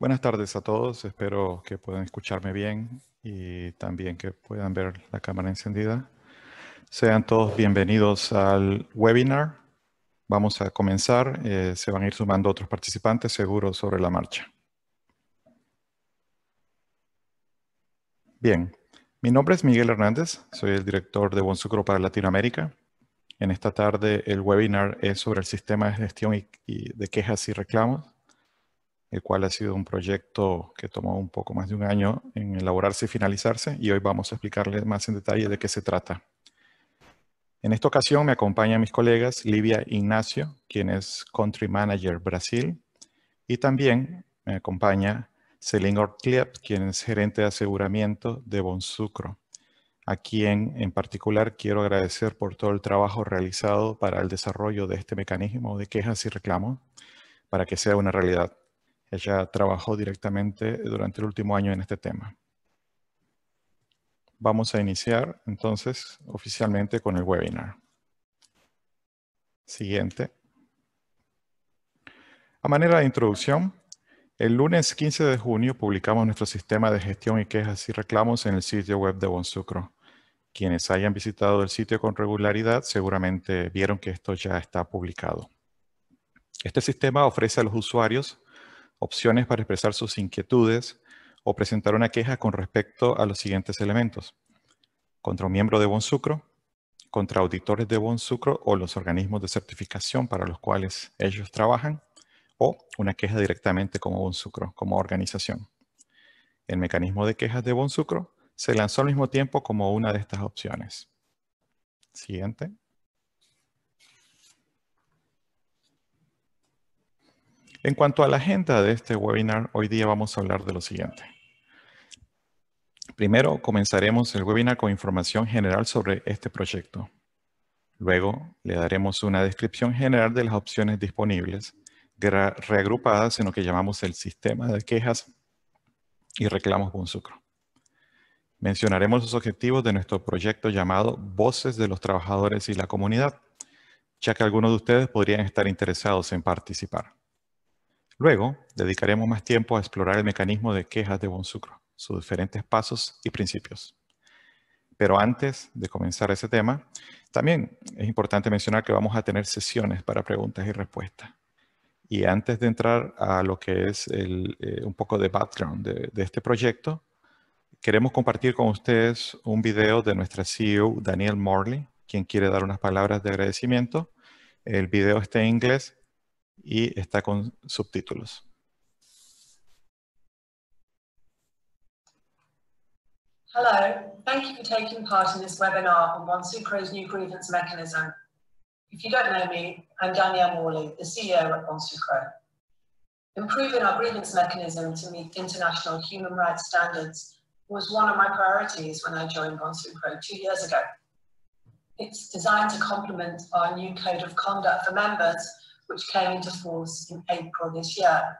Buenas tardes a todos, espero que puedan escucharme bien y también que puedan ver la cámara encendida. Sean todos bienvenidos al webinar. Vamos a comenzar, eh, se van a ir sumando otros participantes seguro sobre la marcha. Bien, mi nombre es Miguel Hernández, soy el director de Bonsucro para Latinoamérica. En esta tarde el webinar es sobre el sistema de gestión y de quejas y reclamos el cual ha sido un proyecto que tomó un poco más de un año en elaborarse y finalizarse, y hoy vamos a explicarles más en detalle de qué se trata. En esta ocasión me acompañan mis colegas Livia Ignacio, quien es Country Manager Brasil, y también me acompaña Celine Ortliep, quien es gerente de aseguramiento de Bonsucro, a quien en particular quiero agradecer por todo el trabajo realizado para el desarrollo de este mecanismo de quejas y reclamos para que sea una realidad. Ella trabajó directamente durante el último año en este tema. Vamos a iniciar entonces oficialmente con el webinar. Siguiente. A manera de introducción, el lunes 15 de junio publicamos nuestro sistema de gestión y quejas y reclamos en el sitio web de Bonsucro. Quienes hayan visitado el sitio con regularidad seguramente vieron que esto ya está publicado. Este sistema ofrece a los usuarios opciones para expresar sus inquietudes o presentar una queja con respecto a los siguientes elementos. Contra un miembro de Bonsucro, contra auditores de Bonsucro o los organismos de certificación para los cuales ellos trabajan, o una queja directamente como Bonsucro, como organización. El mecanismo de quejas de Bonsucro se lanzó al mismo tiempo como una de estas opciones. Siguiente. En cuanto a la agenda de este webinar, hoy día vamos a hablar de lo siguiente. Primero, comenzaremos el webinar con información general sobre este proyecto. Luego, le daremos una descripción general de las opciones disponibles, reagrupadas en lo que llamamos el sistema de quejas y reclamos Sucro. Mencionaremos los objetivos de nuestro proyecto llamado Voces de los Trabajadores y la Comunidad, ya que algunos de ustedes podrían estar interesados en participar. Luego, dedicaremos más tiempo a explorar el mecanismo de quejas de bon Sucro, sus diferentes pasos y principios. Pero antes de comenzar ese tema, también es importante mencionar que vamos a tener sesiones para preguntas y respuestas. Y antes de entrar a lo que es eh, un poco de background de, de este proyecto, queremos compartir con ustedes un video de nuestra CEO, Daniel Morley, quien quiere dar unas palabras de agradecimiento. El video está en inglés, y está con subtítulos. Hello, thank you for taking part in this webinar on Bonsucro's new grievance mechanism. If you don't know me, I'm Danielle Morley, the CEO at Bonsucro. Improving our grievance mechanism to meet international human rights standards was one of my priorities when I joined Bonsucro two years ago. It's designed to complement our new code of conduct for members which came into force in April this year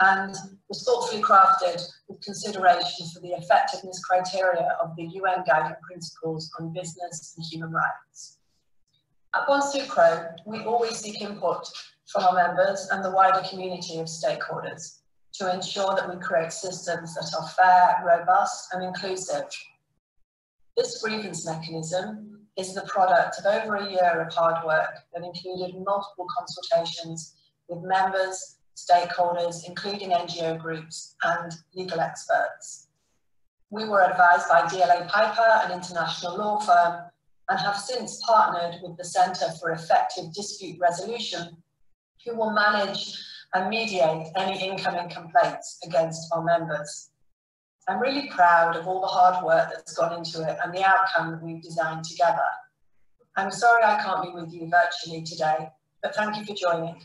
and was thoughtfully crafted with consideration for the effectiveness criteria of the UN guiding principles on business and human rights. At Bon Sucre, we always seek input from our members and the wider community of stakeholders to ensure that we create systems that are fair, robust and inclusive. This grievance mechanism is the product of over a year of hard work that included multiple consultations with members, stakeholders, including NGO groups and legal experts. We were advised by DLA Piper, an international law firm, and have since partnered with the Centre for Effective Dispute Resolution, who will manage and mediate any incoming complaints against our members. I'm really proud of all the hard work that's gone into it and the outcome that we've designed together. I'm sorry I can't be with you virtually today, but thank you for joining.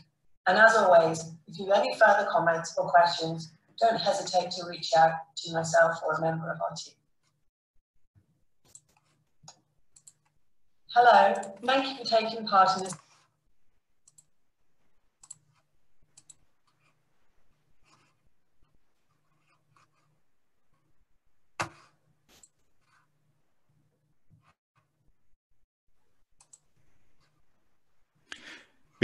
And as always, if you have any further comments or questions, don't hesitate to reach out to myself or a member of our team. Hello, thank you for taking part in this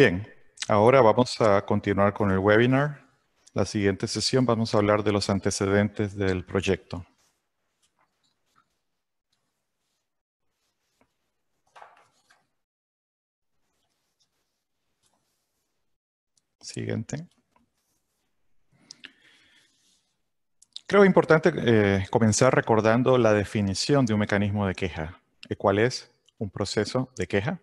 Bien, ahora vamos a continuar con el webinar. La siguiente sesión vamos a hablar de los antecedentes del proyecto. Siguiente. Creo importante eh, comenzar recordando la definición de un mecanismo de queja, ¿Cuál es un proceso de queja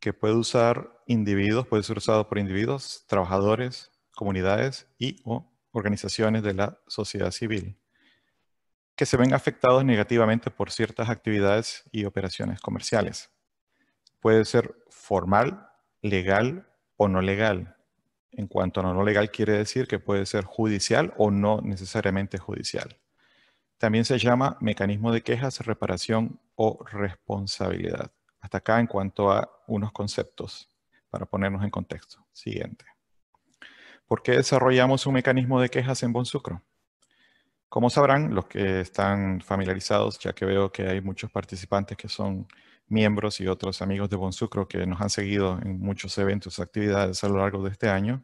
que puede usar individuos, puede ser usado por individuos, trabajadores, comunidades y o organizaciones de la sociedad civil que se ven afectados negativamente por ciertas actividades y operaciones comerciales. Puede ser formal, legal o no legal. En cuanto a no legal quiere decir que puede ser judicial o no necesariamente judicial. También se llama mecanismo de quejas, reparación o responsabilidad. Hasta acá en cuanto a unos conceptos para ponernos en contexto. Siguiente. ¿Por qué desarrollamos un mecanismo de quejas en Bonsucro? Como sabrán, los que están familiarizados, ya que veo que hay muchos participantes que son miembros y otros amigos de Bonsucro que nos han seguido en muchos eventos, actividades a lo largo de este año,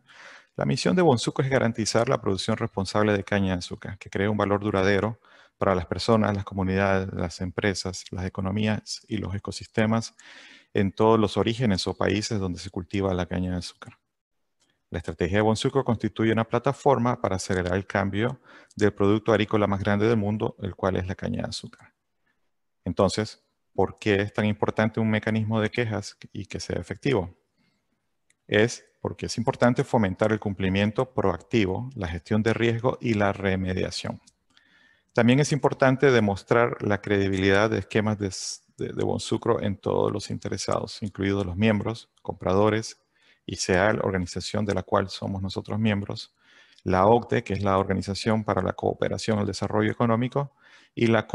la misión de Bonsucro es garantizar la producción responsable de caña de azúcar, que cree un valor duradero para las personas, las comunidades, las empresas, las economías y los ecosistemas en todos los orígenes o países donde se cultiva la caña de azúcar. La estrategia de Suco constituye una plataforma para acelerar el cambio del producto agrícola más grande del mundo, el cual es la caña de azúcar. Entonces, ¿por qué es tan importante un mecanismo de quejas y que sea efectivo? Es porque es importante fomentar el cumplimiento proactivo, la gestión de riesgo y la remediación. También es importante demostrar la credibilidad de esquemas de, de, sucro en todos los interesados, incluidos los miembros, compradores, y sea la organización de la cual somos nosotros miembros, la OCDE, que es la Organización para la Cooperación al Desarrollo Económico, y la,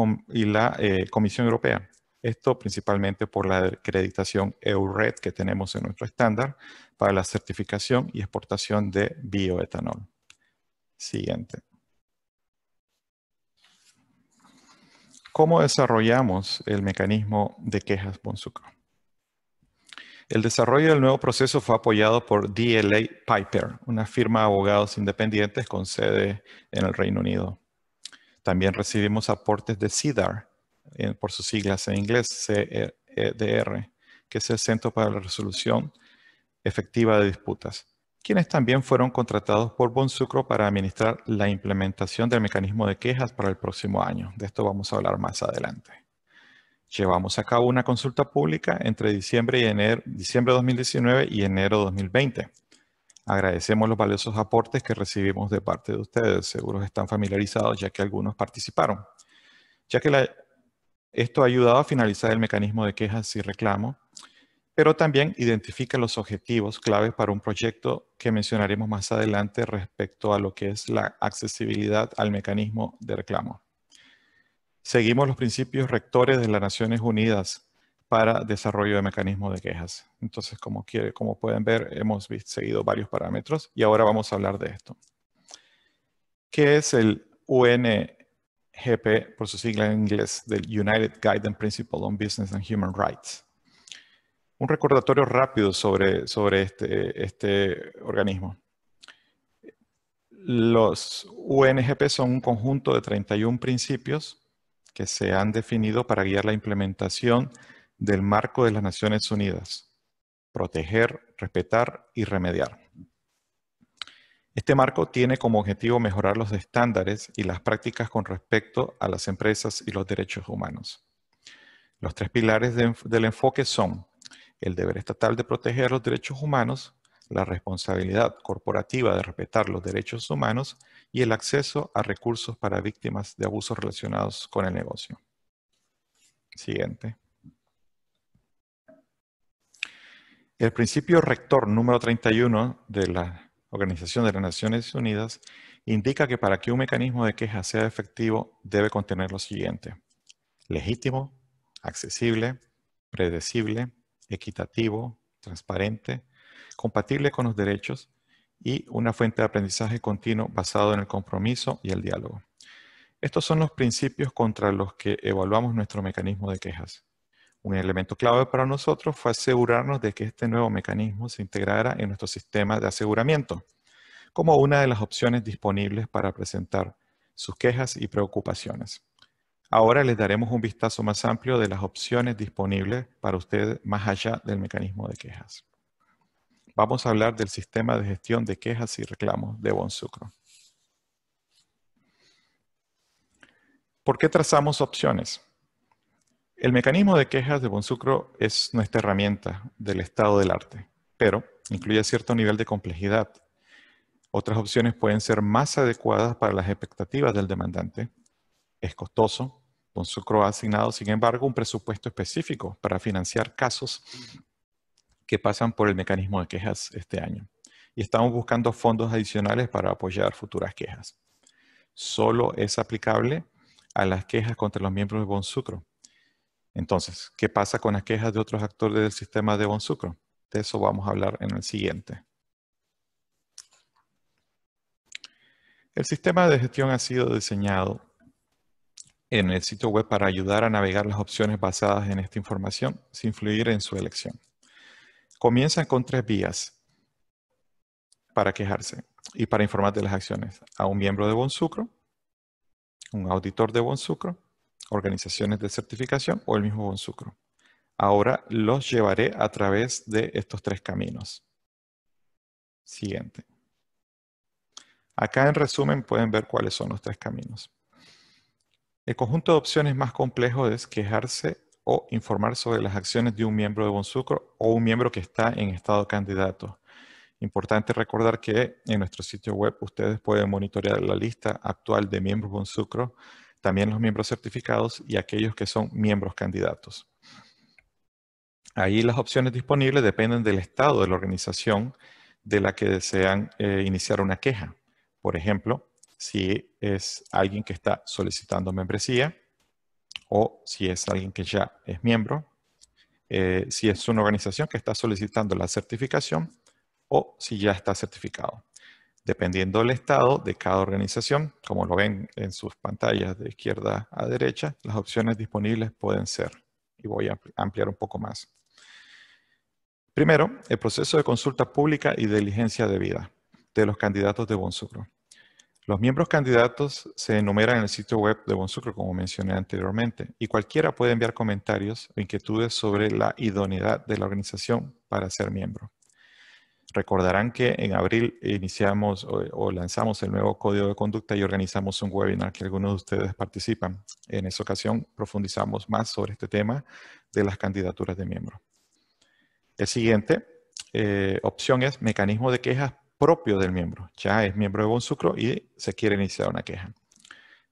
eh, Comisión Europea. Esto principalmente por la acreditación EURED que tenemos en nuestro estándar para la certificación y exportación de bioetanol. Siguiente. ¿Cómo desarrollamos el mecanismo de quejas sucro El desarrollo del nuevo proceso fue apoyado por DLA Piper, una firma de abogados independientes con sede en el Reino Unido. También recibimos aportes de CIDAR, por sus siglas en inglés, CEDR, que es el Centro para la Resolución Efectiva de Disputas quienes también fueron contratados por Bonsucro para administrar la implementación del mecanismo de quejas para el próximo año. De esto vamos a hablar más adelante. Llevamos a cabo una consulta pública entre diciembre, y enero, diciembre 2019 y enero 2020. Agradecemos los valiosos aportes que recibimos de parte de ustedes. Seguros están familiarizados ya que algunos participaron. Ya que esto ha ayudado a finalizar el mecanismo de quejas y reclamo pero también identifica los objetivos claves para un proyecto que mencionaremos más adelante respecto a lo que es la accesibilidad al mecanismo de reclamo. Seguimos los principios rectores de las Naciones Unidas para desarrollo de mecanismos de quejas. Entonces, como, quiere, como pueden ver, hemos seguido varios parámetros y ahora vamos a hablar de esto. ¿Qué es el UNGP, por su sigla en inglés, del United Guidance Principle on Business and Human Rights? un recordatorio rápido sobre, sobre este, este organismo. Los UNGP son un conjunto de 31 principios que se han definido para guiar la implementación del marco de las Naciones Unidas, proteger, respetar y remediar. Este marco tiene como objetivo mejorar los estándares y las prácticas con respecto a las empresas y los derechos humanos. Los tres pilares del enfoque son el deber estatal de proteger los derechos humanos, la responsabilidad corporativa de respetar los derechos humanos y el acceso a recursos para víctimas de abusos relacionados con el negocio. Siguiente. El principio rector número 31 de la Organización de las Naciones Unidas indica que para que un mecanismo de queja sea efectivo debe contener lo siguiente. Legítimo, accesible, predecible, equitativo, transparente, compatible con los derechos y una fuente de aprendizaje continuo basado en el compromiso y el diálogo. Estos son los principios contra los que evaluamos nuestro mecanismo de quejas. Un elemento clave para nosotros fue asegurarnos de que este nuevo mecanismo se integrara en nuestro sistema de aseguramiento, como una de las opciones disponibles para presentar sus quejas y preocupaciones. Ahora les daremos un vistazo más amplio de las opciones disponibles para usted más allá del mecanismo de quejas. Vamos a hablar del sistema de gestión de quejas y reclamos de Bonsucro. ¿Por qué trazamos opciones? El mecanismo de quejas de Bonsucro es nuestra herramienta del estado del arte, pero incluye cierto nivel de complejidad. Otras opciones pueden ser más adecuadas para las expectativas del demandante es costoso. Bonsucro ha asignado, sin embargo, un presupuesto específico para financiar casos que pasan por el mecanismo de quejas este año. Y estamos buscando fondos adicionales para apoyar futuras quejas. Solo es aplicable a las quejas contra los miembros de Bonsucro. Entonces, ¿qué pasa con las quejas de otros actores del sistema de Bonsucro? De eso vamos a hablar en el siguiente. El sistema de gestión ha sido diseñado en el sitio web para ayudar a navegar las opciones basadas en esta información sin influir en su elección. Comienzan con tres vías para quejarse y para informar de las acciones a un miembro de Bonsucro, un auditor de Bonsucro, organizaciones de certificación o el mismo Bonsucro. Ahora los llevaré a través de estos tres caminos. Siguiente. Acá en resumen pueden ver cuáles son los tres caminos. El conjunto de opciones más complejo es quejarse o informar sobre las acciones de un miembro de Bonsucro o un miembro que está en estado candidato. Importante recordar que en nuestro sitio web ustedes pueden monitorear la lista actual de miembros Bonsucro, también los miembros certificados y aquellos que son miembros candidatos. Ahí las opciones disponibles dependen del estado de la organización de la que desean eh, iniciar una queja. Por ejemplo, si es alguien que está solicitando membresía o si es alguien que ya es miembro, eh, si es una organización que está solicitando la certificación o si ya está certificado. Dependiendo del estado de cada organización, como lo ven en sus pantallas de izquierda a derecha, las opciones disponibles pueden ser, y voy a ampliar un poco más. Primero, el proceso de consulta pública y diligencia debida de los candidatos de Bonsucro. Los miembros candidatos se enumeran en el sitio web de Bonsucro, como mencioné anteriormente, y cualquiera puede enviar comentarios o inquietudes sobre la idoneidad de la organización para ser miembro. Recordarán que en abril iniciamos o, lanzamos el nuevo código de conducta y organizamos un webinar que algunos de ustedes participan. En esa ocasión profundizamos más sobre este tema de las candidaturas de miembro. El siguiente eh, opción es mecanismo de quejas propio del miembro. Ya es miembro de Bonsucro y se quiere iniciar una queja.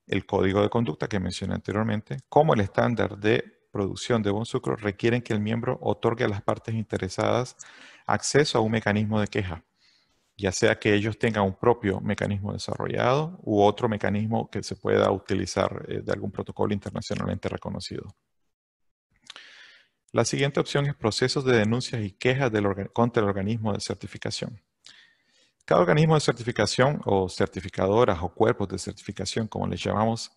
El código de conducta que mencioné anteriormente, como el estándar de producción de Bonsucro, requieren que el miembro otorgue a las partes interesadas acceso a un mecanismo de queja, ya sea que ellos tengan un propio mecanismo desarrollado u otro mecanismo que se pueda utilizar eh, de algún protocolo internacionalmente reconocido. La siguiente opción es procesos de denuncias y quejas contra el organismo de certificación. Cada organismo de certificación o certificadoras o cuerpos de certificación, como les llamamos,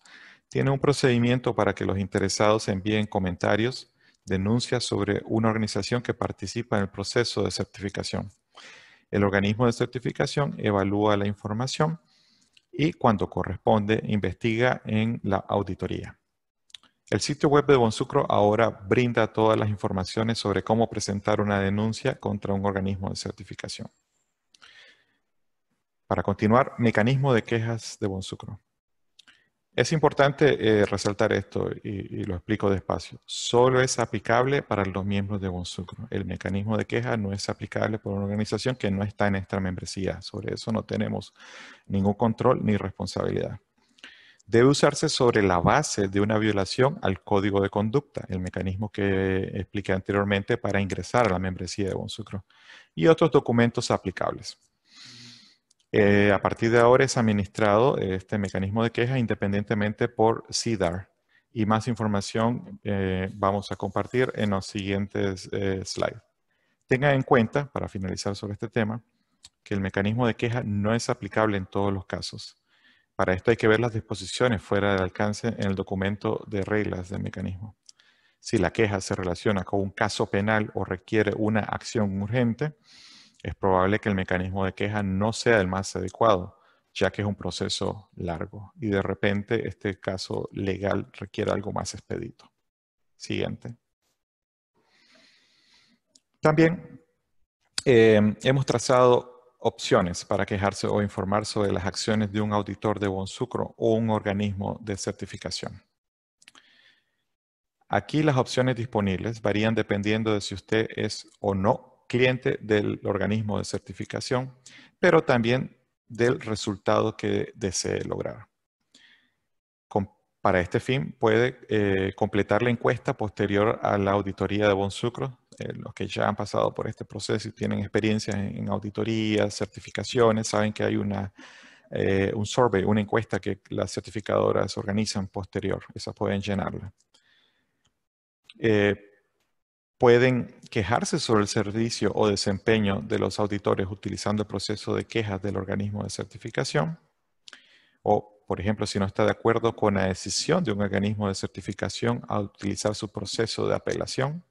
tiene un procedimiento para que los interesados envíen comentarios, denuncias sobre una organización que participa en el proceso de certificación. El organismo de certificación evalúa la información y cuando corresponde investiga en la auditoría. El sitio web de Bonsucro ahora brinda todas las informaciones sobre cómo presentar una denuncia contra un organismo de certificación. Para continuar, mecanismo de quejas de Bonsucro. Es importante eh, resaltar esto y, y, lo explico despacio. Solo es aplicable para los miembros de Bonsucro. El mecanismo de queja no es aplicable por una organización que no está en nuestra membresía. Sobre eso no tenemos ningún control ni responsabilidad. Debe usarse sobre la base de una violación al código de conducta, el mecanismo que expliqué anteriormente para ingresar a la membresía de Bonsucro y otros documentos aplicables. Eh, a partir de ahora es administrado eh, este mecanismo de queja independientemente por CIDAR. Y más información eh, vamos a compartir en los siguientes slides. Tenga en cuenta, para finalizar sobre este tema, que el mecanismo de queja no es aplicable en todos los casos. Para esto hay que ver las disposiciones fuera del alcance en el documento de reglas del mecanismo. Si la queja se relaciona con un caso penal o requiere una acción urgente, es probable que el mecanismo de queja no sea el más adecuado, ya que es un proceso largo y de repente este caso legal requiere algo más expedito. Siguiente. También em, hemos trazado opciones para quejarse o informar sobre las acciones de un auditor de Bonsucro o un organismo de certificación. Aquí las opciones disponibles varían dependiendo de si usted es o no cliente del organismo de certificación, pero también del resultado que desee lograr. para este fin, puede eh, completar la encuesta posterior a la auditoría de Bonsucro. Eh, los que ya han pasado por este proceso y tienen experiencia en, auditoría, auditorías, certificaciones, saben que hay una, eh, un survey, una encuesta que las certificadoras organizan posterior. Esas pueden llenarla pueden quejarse sobre el servicio o desempeño de los auditores utilizando el proceso de quejas del organismo de certificación. O, por ejemplo, si no está de acuerdo con la decisión de un organismo de certificación a utilizar su proceso de apelación.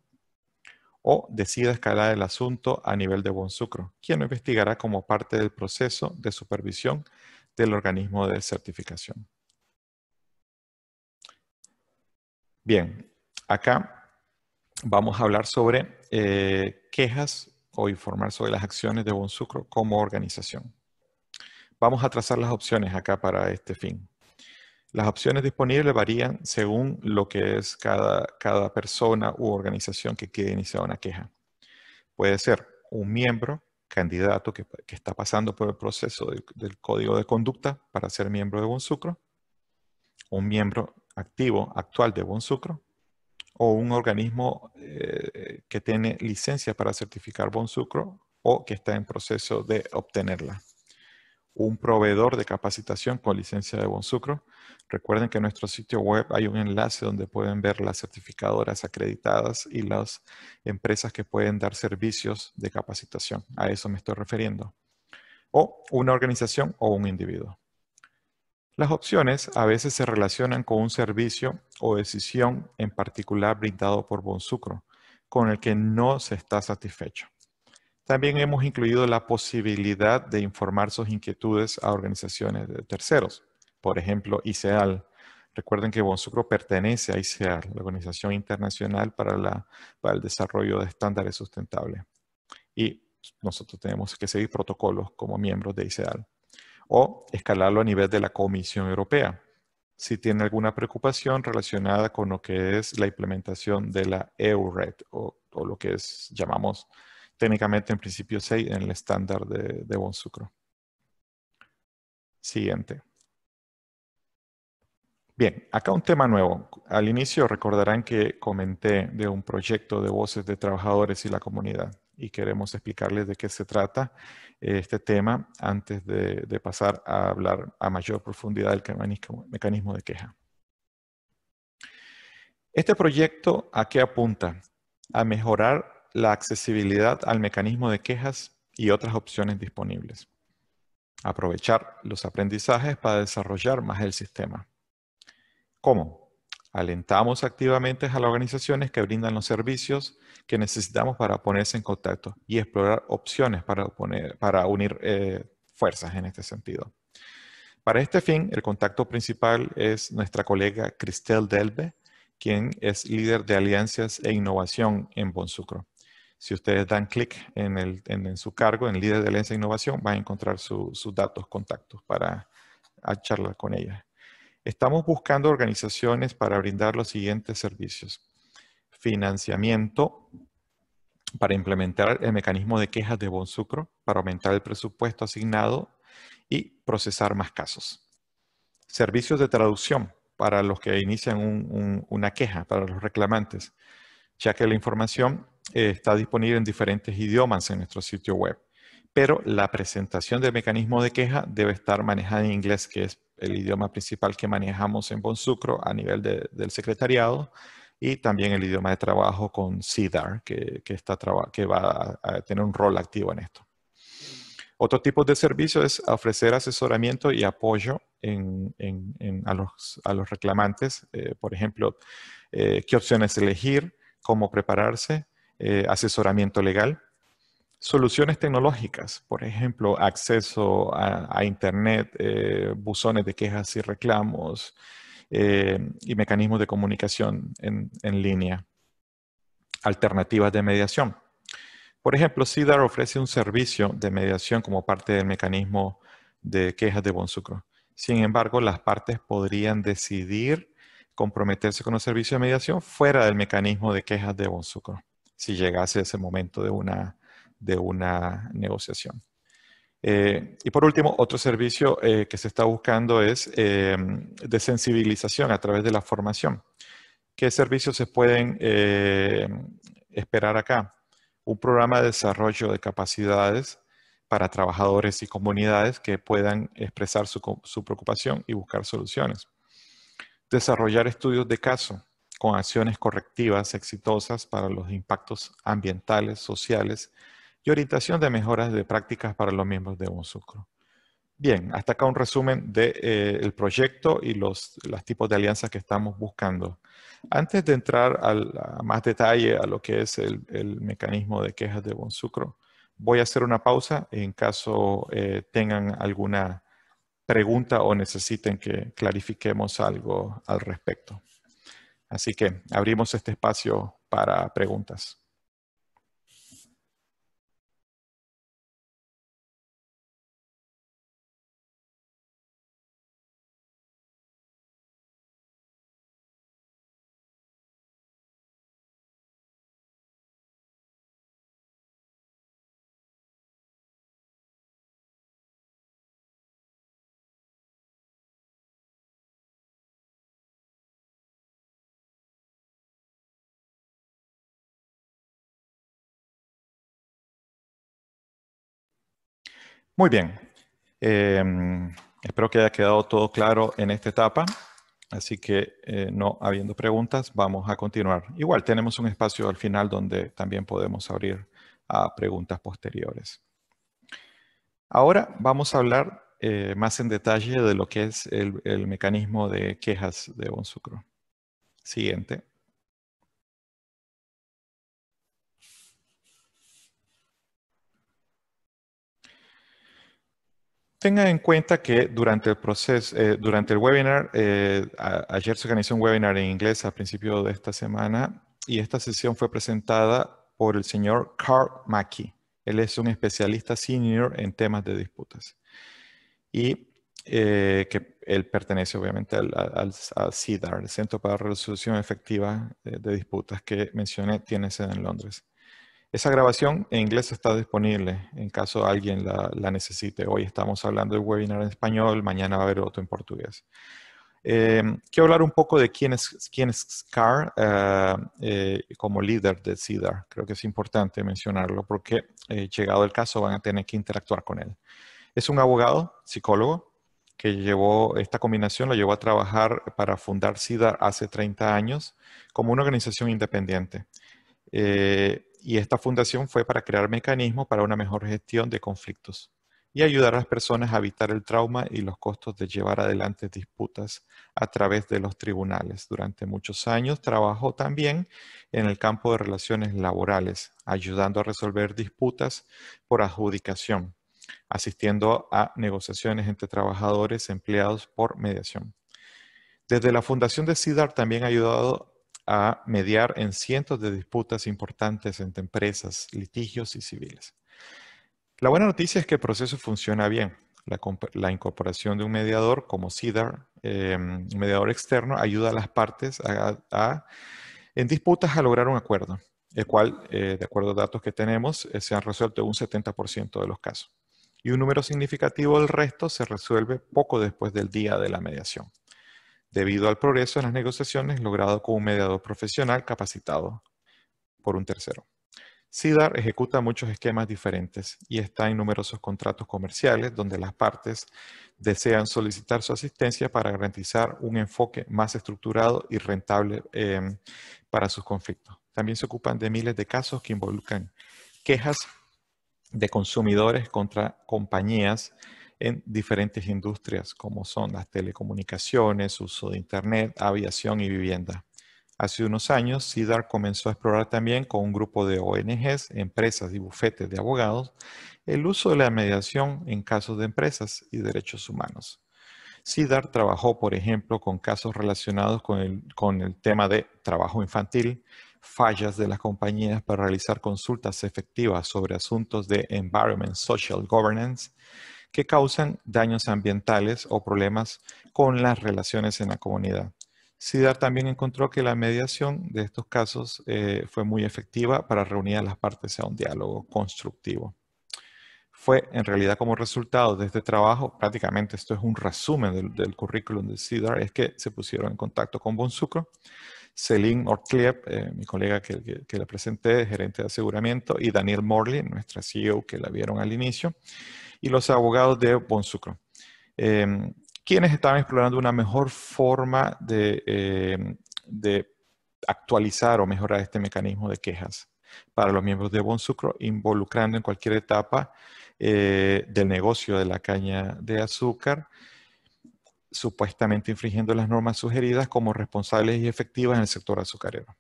O decida escalar el asunto a nivel de sucro, quien lo investigará como parte del proceso de supervisión del organismo de certificación. Bien, acá vamos a hablar sobre eh, quejas o informar sobre las acciones de Bonsucro como organización. Vamos a trazar las opciones acá para este fin. Las opciones disponibles varían según lo que es cada, persona u organización que quiere iniciar una queja. Puede ser un miembro, candidato que, está pasando por el proceso del código de conducta para ser miembro de Bonsucro, un miembro activo actual de Bonsucro, o un organismo eh, que tiene licencia para certificar bonsucro o que está en proceso de obtenerla. Un proveedor de capacitación con licencia de bonsucro. Recuerden que en nuestro sitio web hay un enlace donde pueden ver las certificadoras acreditadas y las empresas que pueden dar servicios de capacitación. A eso me estoy refiriendo. O una organización o un individuo. Las opciones a veces se relacionan con un servicio o decisión en particular brindado por Bonsucro, con el que no se está satisfecho. También hemos incluido la posibilidad de informar sus inquietudes a organizaciones de terceros, por ejemplo, ICEAL. Recuerden que Bonsucro pertenece a ICEAL, la Organización Internacional para, el Desarrollo de Estándares Sustentables. Y nosotros tenemos que seguir protocolos como miembros de ICEAL o escalarlo a nivel de la Comisión Europea. Si tiene alguna preocupación relacionada con lo que es la implementación de la EURED o, lo que es, llamamos técnicamente en principio 6 e en el estándar de, de Bonsucro. Siguiente. Bien, acá un tema nuevo. Al inicio recordarán que comenté de un proyecto de voces de trabajadores y la comunidad y queremos explicarles de qué se trata eh, este tema antes de, pasar a hablar a mayor profundidad del mecanismo de queja. Este proyecto a qué apunta? A mejorar la accesibilidad al mecanismo de quejas y otras opciones disponibles. Aprovechar los aprendizajes para desarrollar más el sistema. ¿Cómo? Alentamos activamente a las organizaciones que brindan los servicios que necesitamos para ponerse en contacto y explorar opciones para, poner, para unir eh, fuerzas en este sentido. Para este fin, el contacto principal es nuestra colega Cristel Delbe, quien es líder de alianzas e innovación en Bonsucro. Si ustedes dan clic en, su cargo, en líder de alianza e innovación, van a encontrar sus datos, contactos para charlar con ella. Estamos buscando organizaciones para brindar los siguientes servicios. Financiamiento para implementar el mecanismo de quejas de Bonsucro, para aumentar el presupuesto asignado y procesar más casos. Servicios de traducción para los que inician una queja, para los reclamantes, ya que la información eh, está disponible en diferentes idiomas en nuestro sitio web, pero la presentación del mecanismo de queja debe estar manejada en inglés, que es el idioma principal que manejamos en Bonsucro a nivel del secretariado y también el idioma de trabajo con CIDAR, que, está que va a, tener un rol activo en esto. Otro tipo de servicio es ofrecer asesoramiento y apoyo a, los, reclamantes, eh, por ejemplo, eh, qué opciones elegir, cómo prepararse, eh, asesoramiento legal, Soluciones tecnológicas, por ejemplo, acceso a, Internet, eh, buzones de quejas y reclamos eh, y mecanismos de comunicación en, línea. Alternativas de mediación. Por ejemplo, CIDAR ofrece un servicio de mediación como parte del mecanismo de quejas de Bonsucro. Sin embargo, las partes podrían decidir comprometerse con un servicio de mediación fuera del mecanismo de quejas de Bonsucro, si llegase ese momento de una de una negociación. Eh, y por último, otro servicio eh, que se está buscando es em, de sensibilización a través de la formación. ¿Qué servicios se pueden em, esperar acá? Un programa de desarrollo de capacidades para trabajadores y comunidades que puedan expresar su, preocupación y buscar soluciones. Desarrollar estudios de caso con acciones correctivas exitosas para los impactos ambientales, sociales orientación de mejoras de prácticas para los miembros de Bonsucro. Bien, hasta acá un resumen del eh, proyecto y los, tipos de alianzas que estamos buscando. Antes de entrar al, a más detalle a lo que es el, mecanismo de quejas de Bonsucro, voy a hacer una pausa en caso eh, tengan alguna pregunta o necesiten que clarifiquemos algo al respecto. Así que abrimos este espacio para preguntas. Muy bien. Em, espero que haya quedado todo claro en esta etapa. Así que eh, no habiendo preguntas, vamos a continuar. Igual tenemos un espacio al final donde también podemos abrir a preguntas posteriores. Ahora vamos a hablar eh, más en detalle de lo que es el, el mecanismo de quejas de Bonsucro. Siguiente. Tengan en cuenta que durante el proceso, eh, durante el webinar, eh, ayer se organizó un webinar en inglés a principio de esta semana y esta sesión fue presentada por el señor Carl Mackey. Él es un especialista senior en temas de disputas y eh, que él pertenece obviamente al, al, CIDAR, el Centro para Resolución Efectiva de Disputas que mencioné, tiene sede en Londres. Esa grabación en inglés está disponible en caso alguien la, necesite. Hoy estamos hablando del webinar en español, mañana va a haber otro en portugués. Eh, quiero hablar un poco de quién es, quién es Scar eh, eh, como líder de CIDAR. Creo que es importante mencionarlo porque llegado el caso van a tener que interactuar con él. Es un abogado, psicólogo, que llevó esta combinación, lo llevó a trabajar para fundar CIDAR hace 30 años como una organización independiente. Eh, y esta fundación fue para crear mecanismos para una mejor gestión de conflictos y ayudar a las personas a evitar el trauma y los costos de llevar adelante disputas a través de los tribunales. Durante muchos años trabajó también en el campo de relaciones laborales, ayudando a resolver disputas por adjudicación, asistiendo a negociaciones entre trabajadores empleados por mediación. Desde la fundación de CIDAR también ha ayudado a mediar en cientos de disputas importantes entre empresas, litigios y civiles. La buena noticia es que el proceso funciona bien. La, incorporación de un mediador como CIDAR, eh, mediador externo, ayuda a las partes en disputas a lograr un acuerdo, el cual, eh, de acuerdo a datos que tenemos, eh, se han resuelto un 70% de los casos. Y un número significativo del resto se resuelve poco después del día de la mediación debido al progreso en las negociaciones logrado con un mediador profesional capacitado por un tercero. SIDAR ejecuta muchos esquemas diferentes y está en numerosos contratos comerciales donde las partes desean solicitar su asistencia para garantizar un enfoque más estructurado y rentable em, para sus conflictos. También se ocupan de miles de casos que involucran quejas de consumidores contra compañías en diferentes industrias como son las telecomunicaciones, uso de Internet, aviación y vivienda. Hace unos años, CIDAR comenzó a explorar también con un grupo de ONGs, empresas y bufetes de abogados el uso de la mediación en casos de empresas y derechos humanos. CIDAR trabajó, por ejemplo, con casos relacionados con el, tema de trabajo infantil, fallas de las compañías para realizar consultas efectivas sobre asuntos de Environment Social Governance, que causan daños ambientales o problemas con las relaciones en la comunidad. SIDAR también encontró que la mediación de estos casos eh, fue muy efectiva para reunir a las partes a un diálogo constructivo. Fue en realidad como resultado de este trabajo, prácticamente esto es un resumen del, currículum de SIDAR, es que se pusieron en contacto con Bonsucro, Celine Ortlieb, eh, mi colega que, que, la presenté, gerente de aseguramiento, y Daniel Morley, nuestra CEO que la vieron al inicio y los abogados de Bonsucro, eh, quienes estaban explorando una mejor forma em, de, actualizar o mejorar este mecanismo de quejas para los miembros de Bonsucro, involucrando en cualquier etapa eh, del negocio de la caña de azúcar supuestamente infringiendo las normas sugeridas como responsables y efectivas en el sector azucarero.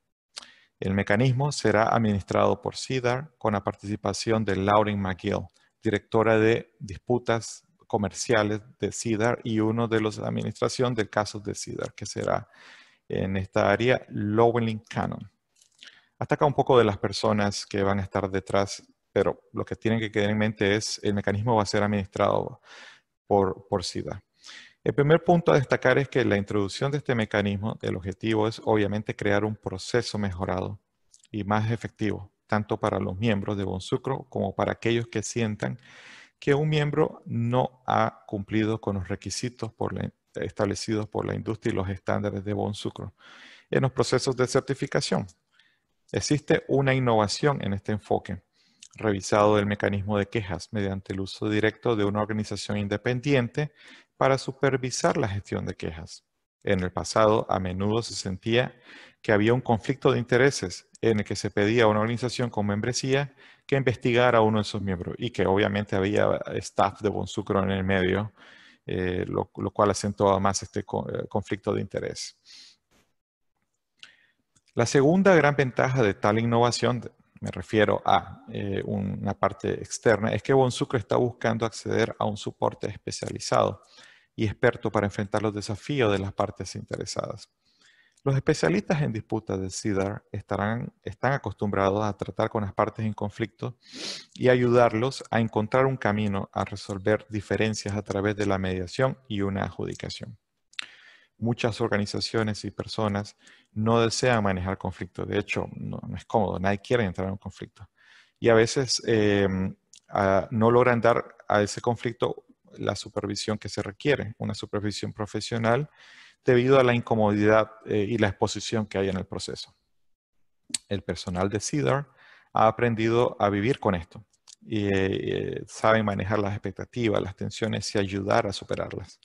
El mecanismo será administrado por CIDAR con la participación de Lauren McGill, directora de disputas comerciales de CIDAR y uno de los de administración del caso de CIDAR, que será en esta área Lowelling Cannon. Hasta acá un poco de las personas que van a estar detrás, pero lo que tienen que tener en mente es el mecanismo va a ser administrado por, por CIDAR. El primer punto a destacar es que la introducción de este mecanismo, el objetivo es obviamente crear un proceso mejorado y más efectivo tanto para los miembros de Bonsucro como para aquellos que sientan que un miembro no ha cumplido con los requisitos establecidos por la industria y los estándares de Bonsucro en los procesos de certificación. Existe una innovación en este enfoque, revisado del mecanismo de quejas mediante el uso directo de una organización independiente para supervisar la gestión de quejas. En el pasado, a menudo se sentía que había un conflicto de intereses en el que se pedía a una organización con membresía que investigara a uno de sus miembros y que obviamente había staff de Bonsucro en el medio, eh, lo, cual acentuaba más este eh, conflicto de interés. La segunda gran ventaja de tal innovación, me refiero a eh, una parte externa, es que Bonsucro está buscando acceder a un soporte especializado y experto para enfrentar los desafíos de las partes interesadas. Los especialistas en disputas de CIDAR están acostumbrados a tratar con las partes en conflicto y ayudarlos a encontrar un camino a resolver diferencias a través de la mediación y una adjudicación. Muchas organizaciones y personas no desean manejar conflictos. De hecho, no, es cómodo, nadie quiere entrar en un conflicto. Y a veces eh, no logran dar a ese conflicto la supervisión que se requiere, una supervisión profesional, debido a la incomodidad eh, y la exposición que hay en el proceso. El personal de CEDAR ha aprendido a vivir con esto y sabe eh, eh, saben manejar las expectativas, las tensiones y ayudar a superarlas.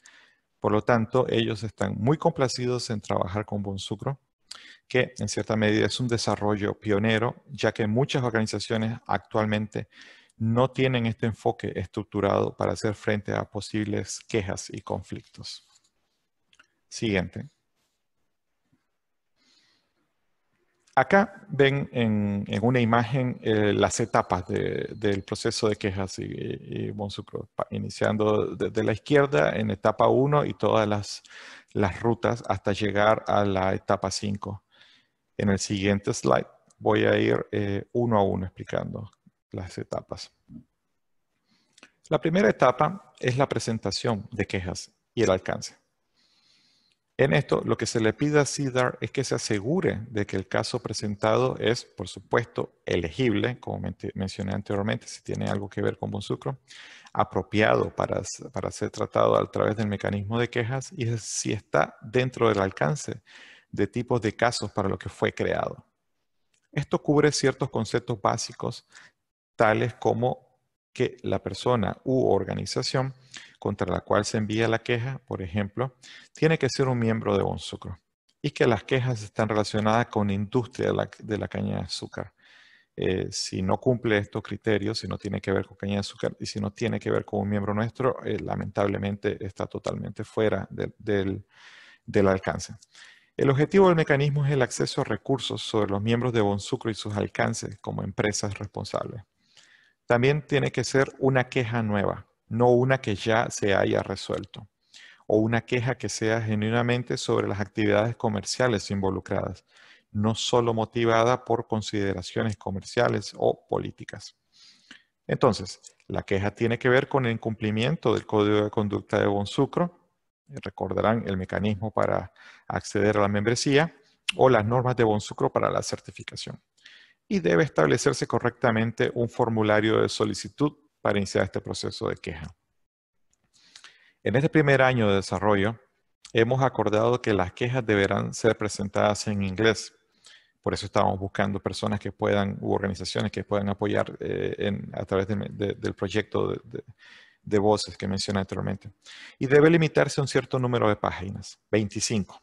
Por lo tanto, ellos están muy complacidos en trabajar con Bonsucro, que en cierta medida es un desarrollo pionero, ya que muchas organizaciones actualmente no tienen este enfoque estructurado para hacer frente a posibles quejas y conflictos. Siguiente. Acá ven en, una imagen eh, las etapas del proceso de quejas y, y, iniciando desde la izquierda en etapa 1 y todas las, rutas hasta llegar a la etapa 5. En el siguiente slide voy a ir eh, uno a uno explicando las etapas. La primera etapa es la presentación de quejas y el alcance. En esto, lo que se le pide a CIDAR es que se asegure de que el caso presentado es, por supuesto, elegible, como mencioné anteriormente, si tiene algo que ver con Bonsucro, apropiado para, para ser tratado a través del mecanismo de quejas y si está dentro del alcance de tipos de casos para lo que fue creado. Esto cubre ciertos conceptos básicos tales como que la persona u organización contra la cual se envía la queja, por ejemplo, tiene que ser un miembro de Bonsucro y que las quejas están relacionadas con industria de la, caña de azúcar. Eh, si no cumple estos criterios, si no tiene que ver con caña de azúcar y si no tiene que ver con un miembro nuestro, eh, lamentablemente está totalmente fuera del, del alcance. El objetivo del mecanismo es el acceso a recursos sobre los miembros de Bonsucro y sus alcances como empresas responsables. También tiene que ser una queja nueva, no una que ya se haya resuelto, o una queja que sea genuinamente sobre las actividades comerciales involucradas, no solo motivada por consideraciones comerciales o políticas. Entonces, la queja tiene que ver con el incumplimiento del código de conducta de Bonsucro, recordarán el mecanismo para acceder a la membresía, o las normas de Bonsucro para la certificación y debe establecerse correctamente un formulario de solicitud para iniciar este proceso de queja. En este primer año de desarrollo, hemos acordado que las quejas deberán ser presentadas en inglés. Por eso estamos buscando personas que puedan, u organizaciones que puedan apoyar eh, a través del proyecto de, voces que mencioné anteriormente. Y debe limitarse a un cierto número de páginas, 25.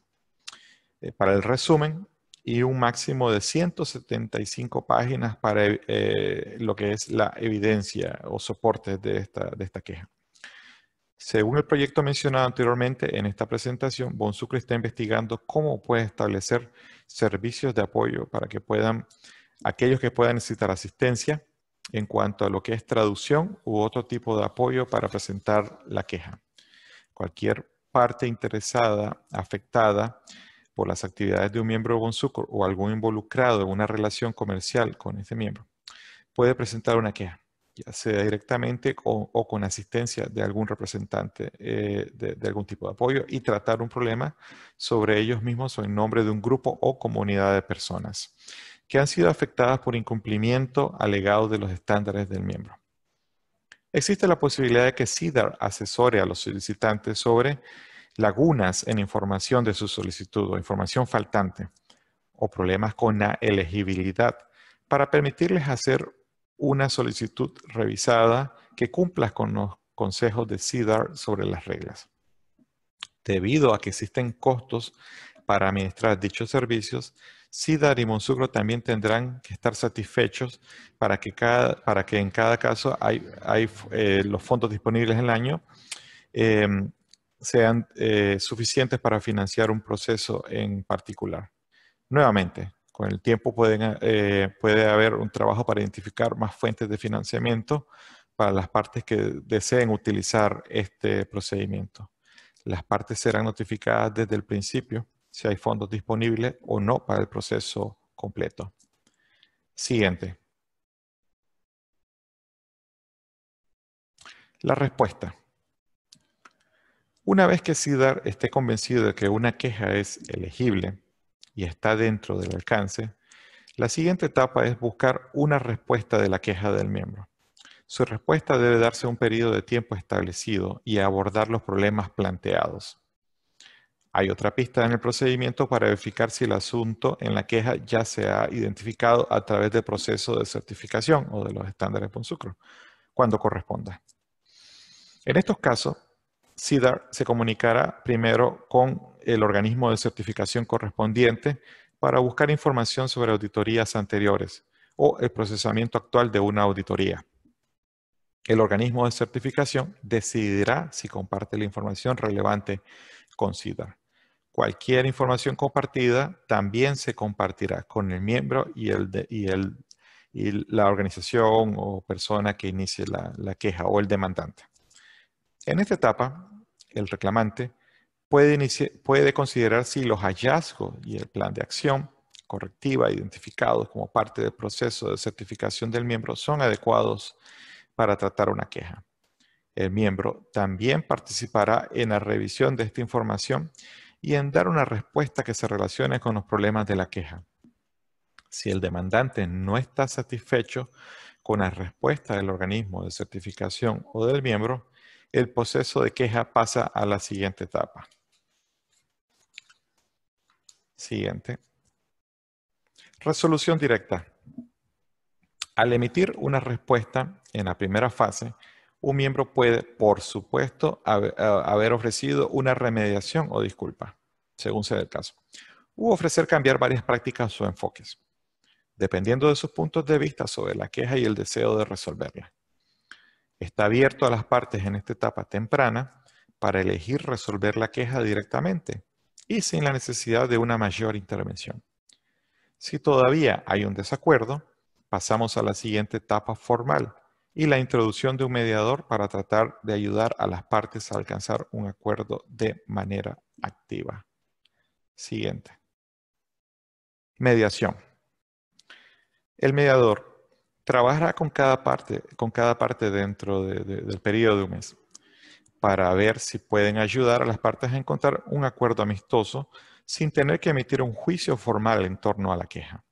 Eh, para el resumen, y un máximo de 175 páginas para eh, lo que es la evidencia o soporte de esta, de esta queja. Según el proyecto mencionado anteriormente en esta presentación, Bonsucre está investigando cómo puede establecer servicios de apoyo para que puedan aquellos que puedan necesitar asistencia en cuanto a lo que es traducción u otro tipo de apoyo para presentar la queja. Cualquier parte interesada, afectada, por las actividades de un miembro de Bonsucor o algún involucrado en una relación comercial con ese miembro, puede presentar una queja, ya sea directamente o, con asistencia de algún representante eh, de, de algún tipo de apoyo y tratar un problema sobre ellos mismos o en nombre de un grupo o comunidad de personas que han sido afectadas por incumplimiento alegado de los estándares del miembro. Existe la posibilidad de que CIDAR asesore a los solicitantes sobre lagunas en información de su solicitud o información faltante o problemas con la elegibilidad para permitirles hacer una solicitud revisada que cumpla con los consejos de CIDAR sobre las reglas. Debido a que existen costos para administrar dichos servicios, Cidar y Monsucro también tendrán que estar satisfechos para que, cada, para que en cada caso hay, hay eh, los fondos disponibles en el año em, sean eh, suficientes para financiar un proceso en particular. Nuevamente, con el tiempo eh, puede haber un trabajo para identificar más fuentes de financiamiento para las partes que deseen utilizar este procedimiento. Las partes serán notificadas desde el principio si hay fondos disponibles o no para el proceso completo. Siguiente. La respuesta. Una vez que CIDAR esté convencido de que una queja es elegible y está dentro del alcance, la siguiente etapa es buscar una respuesta de la queja del miembro. Su respuesta debe darse un periodo de tiempo establecido y abordar los problemas planteados. Hay otra pista en el procedimiento para verificar si el asunto en la queja ya se ha identificado a través del proceso de certificación o de los estándares PONSUCRO, cuando corresponda. En estos casos, CIDAR se comunicará primero con el organismo de certificación correspondiente para buscar información sobre auditorías anteriores o el procesamiento actual de una auditoría. El organismo de certificación decidirá si comparte la información relevante con CIDAR. Cualquier información compartida también se compartirá con el miembro y, el y, la organización o persona que inicie la queja o el demandante. En esta etapa, el reclamante puede, considerar si los hallazgos y el plan de acción correctiva identificados como parte del proceso de certificación del miembro son adecuados para tratar una queja. El miembro también participará en la revisión de esta información y en dar una respuesta que se relacione con los problemas de la queja. Si el demandante no está satisfecho con la respuesta del organismo de certificación o del miembro, el proceso de queja pasa a la siguiente etapa. Siguiente. Resolución directa. Al emitir una respuesta en la primera fase, un miembro puede, por supuesto, eh, haber ofrecido una remediación o disculpa, según sea el caso, u ofrecer cambiar varias prácticas o enfoques, dependiendo de sus puntos de vista sobre la queja y el deseo de resolverla. Está abierto a las partes en esta etapa temprana para elegir resolver la queja directamente y sin la necesidad de una mayor intervención. Si todavía hay un desacuerdo, pasamos a la siguiente etapa formal y la introducción de un mediador para tratar de ayudar a las partes a alcanzar un acuerdo de manera activa. Siguiente. Mediación. El mediador trabajará con cada parte, con cada parte dentro del periodo de un mes para ver si pueden ayudar a las partes a encontrar un acuerdo amistoso sin tener que emitir un juicio formal en torno a la queja.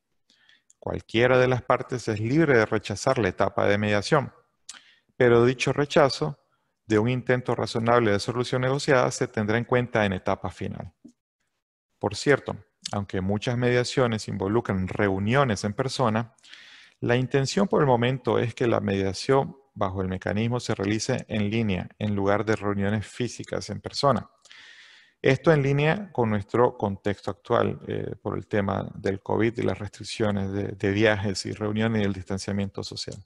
Cualquiera de las partes es libre de rechazar la etapa de mediación, pero dicho rechazo de un intento razonable de solución negociada se tendrá en cuenta en etapa final. Por cierto, aunque muchas mediaciones involucran reuniones en persona, la intención por el momento es que la mediación bajo el mecanismo se realice en línea en lugar de reuniones físicas en persona. Esto en línea con nuestro contexto actual eh, por el tema del COVID y las restricciones de, de viajes y reuniones y el distanciamiento social.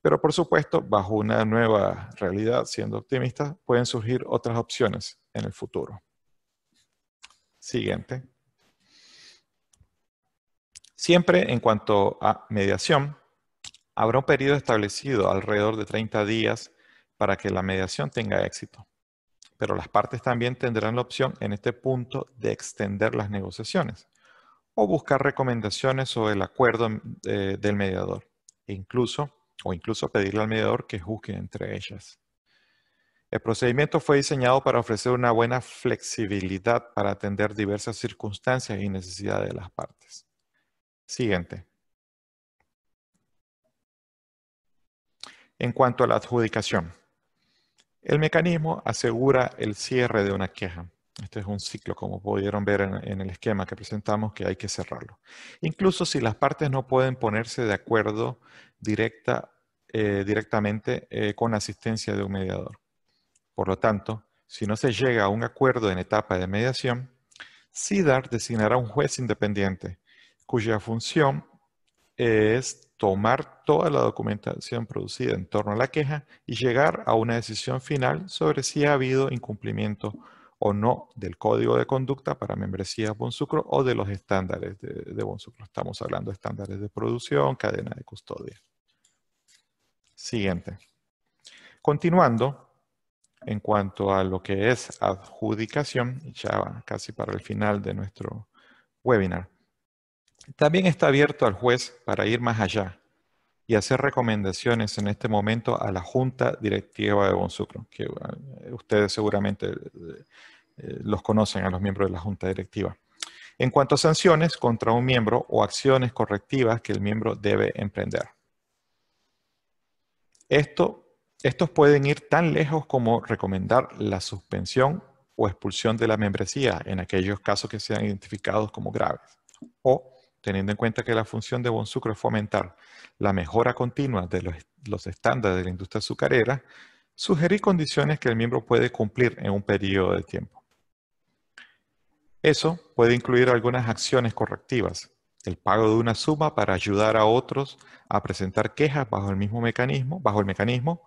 Pero por supuesto, bajo una nueva realidad, siendo optimistas, pueden surgir otras opciones en el futuro. Siguiente. Siempre en cuanto a mediación, habrá un periodo establecido alrededor de 30 días para que la mediación tenga éxito. Pero las partes también tendrán la opción en este punto de extender las negociaciones o buscar recomendaciones sobre el acuerdo eh, del mediador e incluso o incluso pedirle al mediador que juzgue entre ellas. El procedimiento fue diseñado para ofrecer una buena flexibilidad para atender diversas circunstancias y necesidades de las partes. Siguiente. En cuanto a la adjudicación, el mecanismo asegura el cierre de una queja. Este es un ciclo, como pudieron ver en, el esquema que presentamos, que hay que cerrarlo. Incluso si las partes no pueden ponerse de acuerdo eh, directamente eh, con la asistencia de un mediador. Por lo tanto, si no se llega a un acuerdo en etapa de mediación, SIDAR designará un juez independiente cuya función es tomar toda la documentación producida en torno a la queja y llegar a una decisión final sobre si ha habido incumplimiento o no del código de conducta para membresías Bonsucro o de los estándares de, de Bonsucro. Estamos hablando de estándares de producción, cadena de custodia. Siguiente. Continuando, en cuanto a lo que es adjudicación, ya casi para el final de nuestro webinar. También está abierto al juez para ir más allá y hacer recomendaciones en este momento a la Junta Directiva de Bonsucro, que eh, ustedes seguramente eh, eh, los conocen a los miembros de la Junta Directiva. En cuanto a sanciones contra un miembro o acciones correctivas que el miembro debe emprender. estos pueden ir tan lejos como recomendar la suspensión o expulsión de la membresía en aquellos casos que sean identificados como graves o teniendo en cuenta que la función de Bon Sucre es fomentar la mejora continua de los, estándares de la industria azucarera, sugerir condiciones que el miembro puede cumplir en un periodo de tiempo. Eso puede incluir algunas acciones correctivas, el pago de una suma para ayudar a otros a presentar quejas bajo el mismo mecanismo, bajo el mecanismo,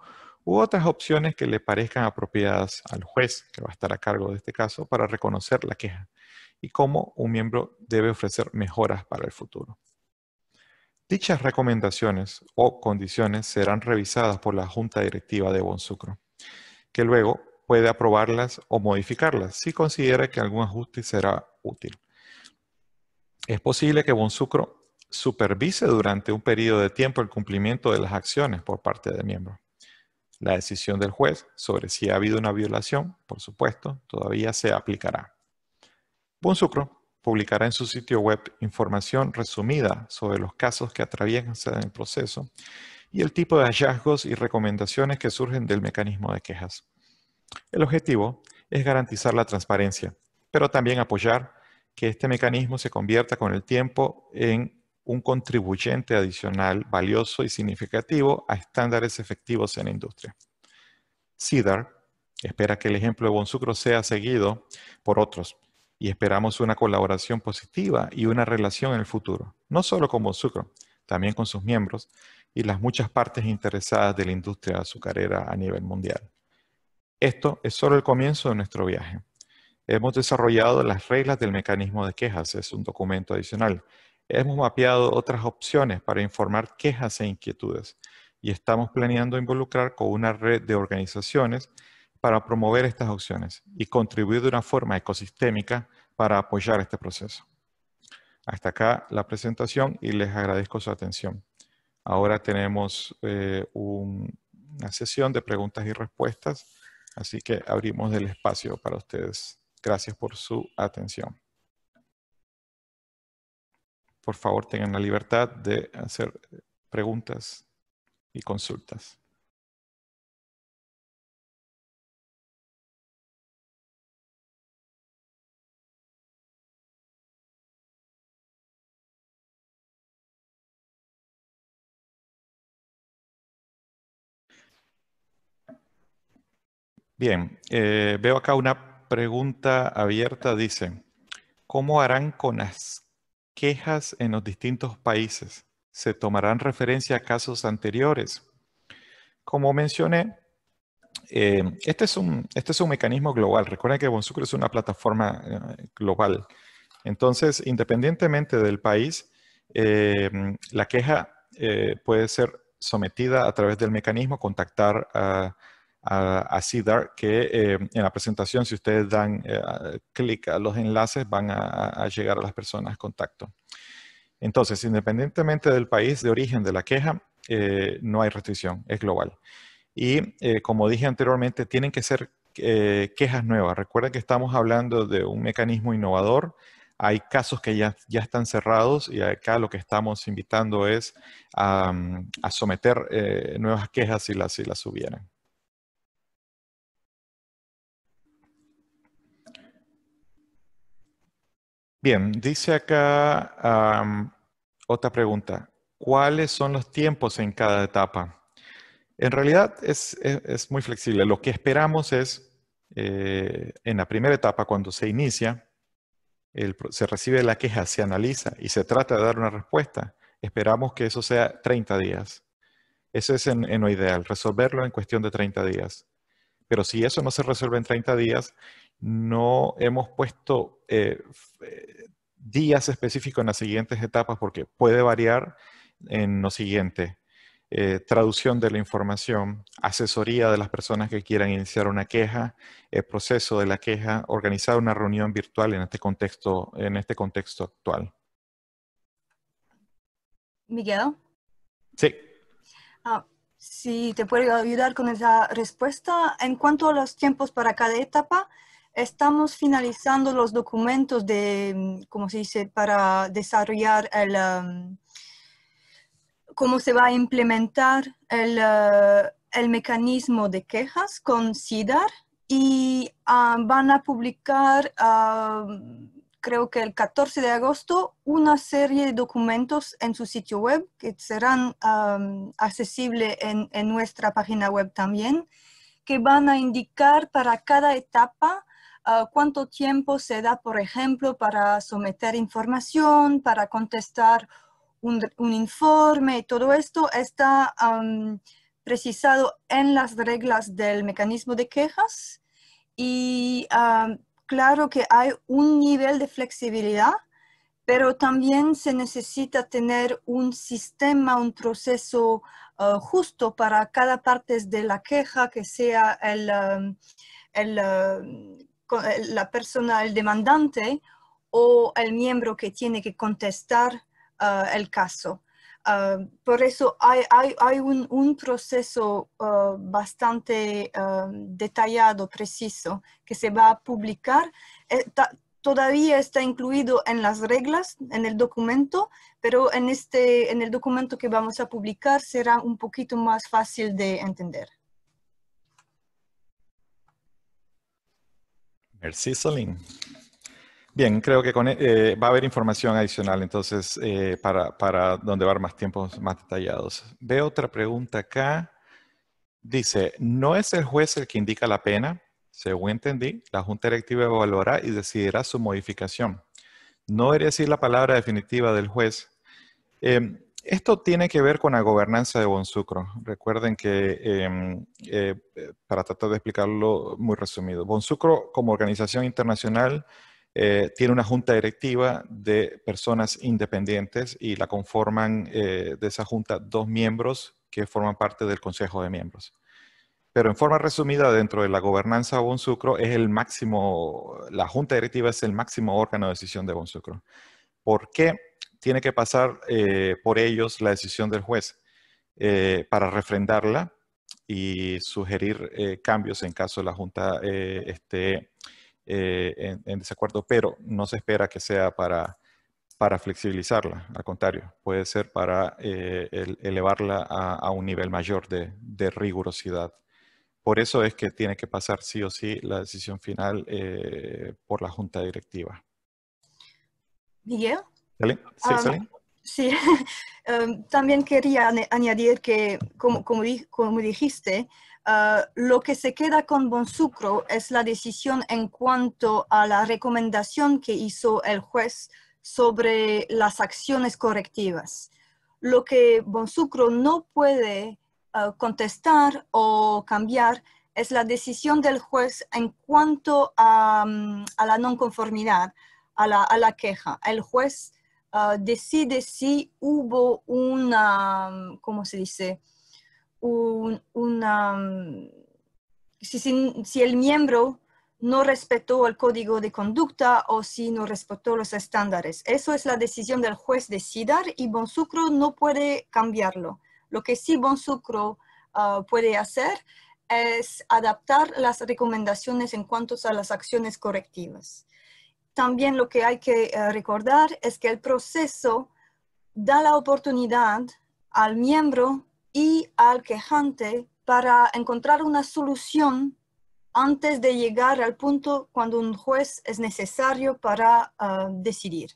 u otras opciones que le parezcan apropiadas al juez que va a estar a cargo de este caso para reconocer la queja y cómo un miembro debe ofrecer mejoras para el futuro. Dichas recomendaciones o condiciones serán revisadas por la Junta Directiva de Bonsucro, que luego puede aprobarlas o modificarlas si considera que algún ajuste será útil. Es posible que Bonsucro supervise durante un periodo de tiempo el cumplimiento de las acciones por parte del miembro. La decisión del juez sobre si ha habido una violación, por supuesto, todavía se aplicará. Bonsucro publicará en su sitio web información resumida sobre los casos que atraviesan el proceso y el tipo de hallazgos y recomendaciones que surgen del mecanismo de quejas. El objetivo es garantizar la transparencia, pero también apoyar que este mecanismo se convierta con el tiempo en un contribuyente adicional valioso y significativo a estándares efectivos en la industria. CIDAR espera que el ejemplo de Bonsucro sea seguido por otros y esperamos una colaboración positiva y una relación en el futuro, no solo con Bonsucro, también con sus miembros y las muchas partes interesadas de la industria azucarera a nivel mundial. Esto es solo el comienzo de nuestro viaje. Hemos desarrollado las reglas del mecanismo de quejas, es un documento adicional. Hemos mapeado otras opciones para informar quejas e inquietudes y estamos planeando involucrar con una red de organizaciones para promover estas opciones y contribuir de una forma ecosistémica para apoyar este proceso. Hasta acá la presentación y les agradezco su atención. Ahora tenemos eh, una sesión de preguntas y respuestas, así que abrimos el espacio para ustedes. Gracias por su atención. Por favor, tengan la libertad de hacer preguntas y consultas. Bien, eh, veo acá una pregunta abierta, dice, ¿cómo harán con las quejas en los distintos países? ¿Se tomarán referencia a casos anteriores? Como mencioné, eh, este, es un, este es un mecanismo global. Recuerden que Bonsucre es una plataforma eh, global. Entonces, independientemente del país, la queja puede ser sometida a través del mecanismo, contactar a a, a CIDAR, que eh, en la presentación, si ustedes dan eh, clic a los enlaces, van a, llegar a las personas contacto. Entonces, independientemente del país de origen de la queja, eh, no hay restricción, es global. Y como dije anteriormente, tienen que ser quejas nuevas. Recuerden que estamos hablando de un mecanismo innovador, hay casos que ya, ya, están cerrados y acá lo que estamos invitando es a, someter nuevas quejas si las, si las hubieran. Bien, dice acá otra pregunta. ¿Cuáles son los tiempos en cada etapa? En realidad es, muy flexible. Lo que esperamos es, eh, en la primera etapa, cuando se inicia, se recibe la queja, se analiza y se trata de dar una respuesta. Esperamos que eso sea 30 días. Eso es en, en lo ideal, resolverlo en cuestión de 30 días. Pero si eso no se resuelve en 30 días, no hemos puesto eh, eh, días específicos en las siguientes etapas porque puede variar en lo siguiente. Eh, traducción de la información, asesoría de las personas que quieran iniciar una queja, el proceso de la queja, organizar una reunión virtual en este contexto, en este contexto actual. Miguel. Sí. Ah, si te puedo ayudar con esa respuesta. En cuanto a los tiempos para cada etapa, Estamos finalizando los documentos de, mm, como se dice, para desarrollar um, cómo se va a implementar uh, el, mecanismo de quejas con SIDAR y uh, van a publicar, uh, creo que el 14 de agosto, una serie de documentos en su sitio web que serán accesible um, accesibles en, en, nuestra página web también, que van a indicar para cada etapa Ah, cuánto tiempo se da, por ejemplo, para someter información, para contestar un, informe y todo esto está precisado en las reglas del mecanismo de quejas y claro que hay un nivel de flexibilidad pero también se necesita tener un sistema, un proceso ah, justo para cada parte de la queja, que sea el, eh, la persona, el demandante o el miembro que tiene que contestar eh, el caso. Eh, por eso hay, un, proceso bastante detallado, preciso, que se va a publicar. todavía está incluido en las reglas, en el documento, pero en, este, en el documento que vamos a publicar será un poquito más fácil de entender. Sí, Bien, creo que e, eh, va a haber información adicional entonces eh, para, donde va a haber más tiempos más detallados. Veo otra pregunta acá. Dice, ¿no es el juez el que indica la pena? Según entendí, la Junta Directiva evaluará y decidirá su modificación. No debería decir la palabra definitiva del juez. Em, esto tiene que ver con la gobernanza de Bonsucro. Recuerden que, em, eh, para tratar de explicarlo muy resumido, Bonsucro como organización internacional eh, tiene una junta directiva de personas independientes y la conforman eh, de esa junta dos miembros que forman parte del Consejo de Miembros. Pero en forma resumida, dentro de la gobernanza de Bonsucro, es el máximo, la junta directiva es el máximo órgano de decisión de Bonsucro. ¿Por qué? tiene que pasar eh, por ellos la decisión del juez eh, para refrendarla y sugerir eh, cambios en caso la Junta esté en, desacuerdo, pero no se espera que sea para, para flexibilizarla, al contrario, puede ser para elevarla a, un nivel mayor de, de, rigurosidad. Por eso es que tiene que pasar sí o sí la decisión final por la Junta Directiva. Miguel. ¿Sí, ah, em, también quería añadir que, como, como, dijiste, ah, lo que se queda con Bonsucro es la decisión en cuanto a la recomendación que hizo el juez sobre las acciones correctivas. Lo que Bonsucro no puede ah, contestar o cambiar es la decisión del juez en cuanto a, mm, la no conformidad, a la queja. El juez Ah, decide si hubo una, ¿cómo se dice? si, el miembro no respetó el código de conducta o si no respetó los estándares. Eso es la decisión del juez de SIDAR y Bonsucro no puede cambiarlo. Lo que sí Bonsucro ah, puede hacer es adaptar las recomendaciones en cuanto a las acciones correctivas también lo que hay que eh, recordar es que el proceso da la oportunidad al miembro y al quejante para encontrar una solución antes de llegar al punto cuando un juez es necesario para eh, decidir.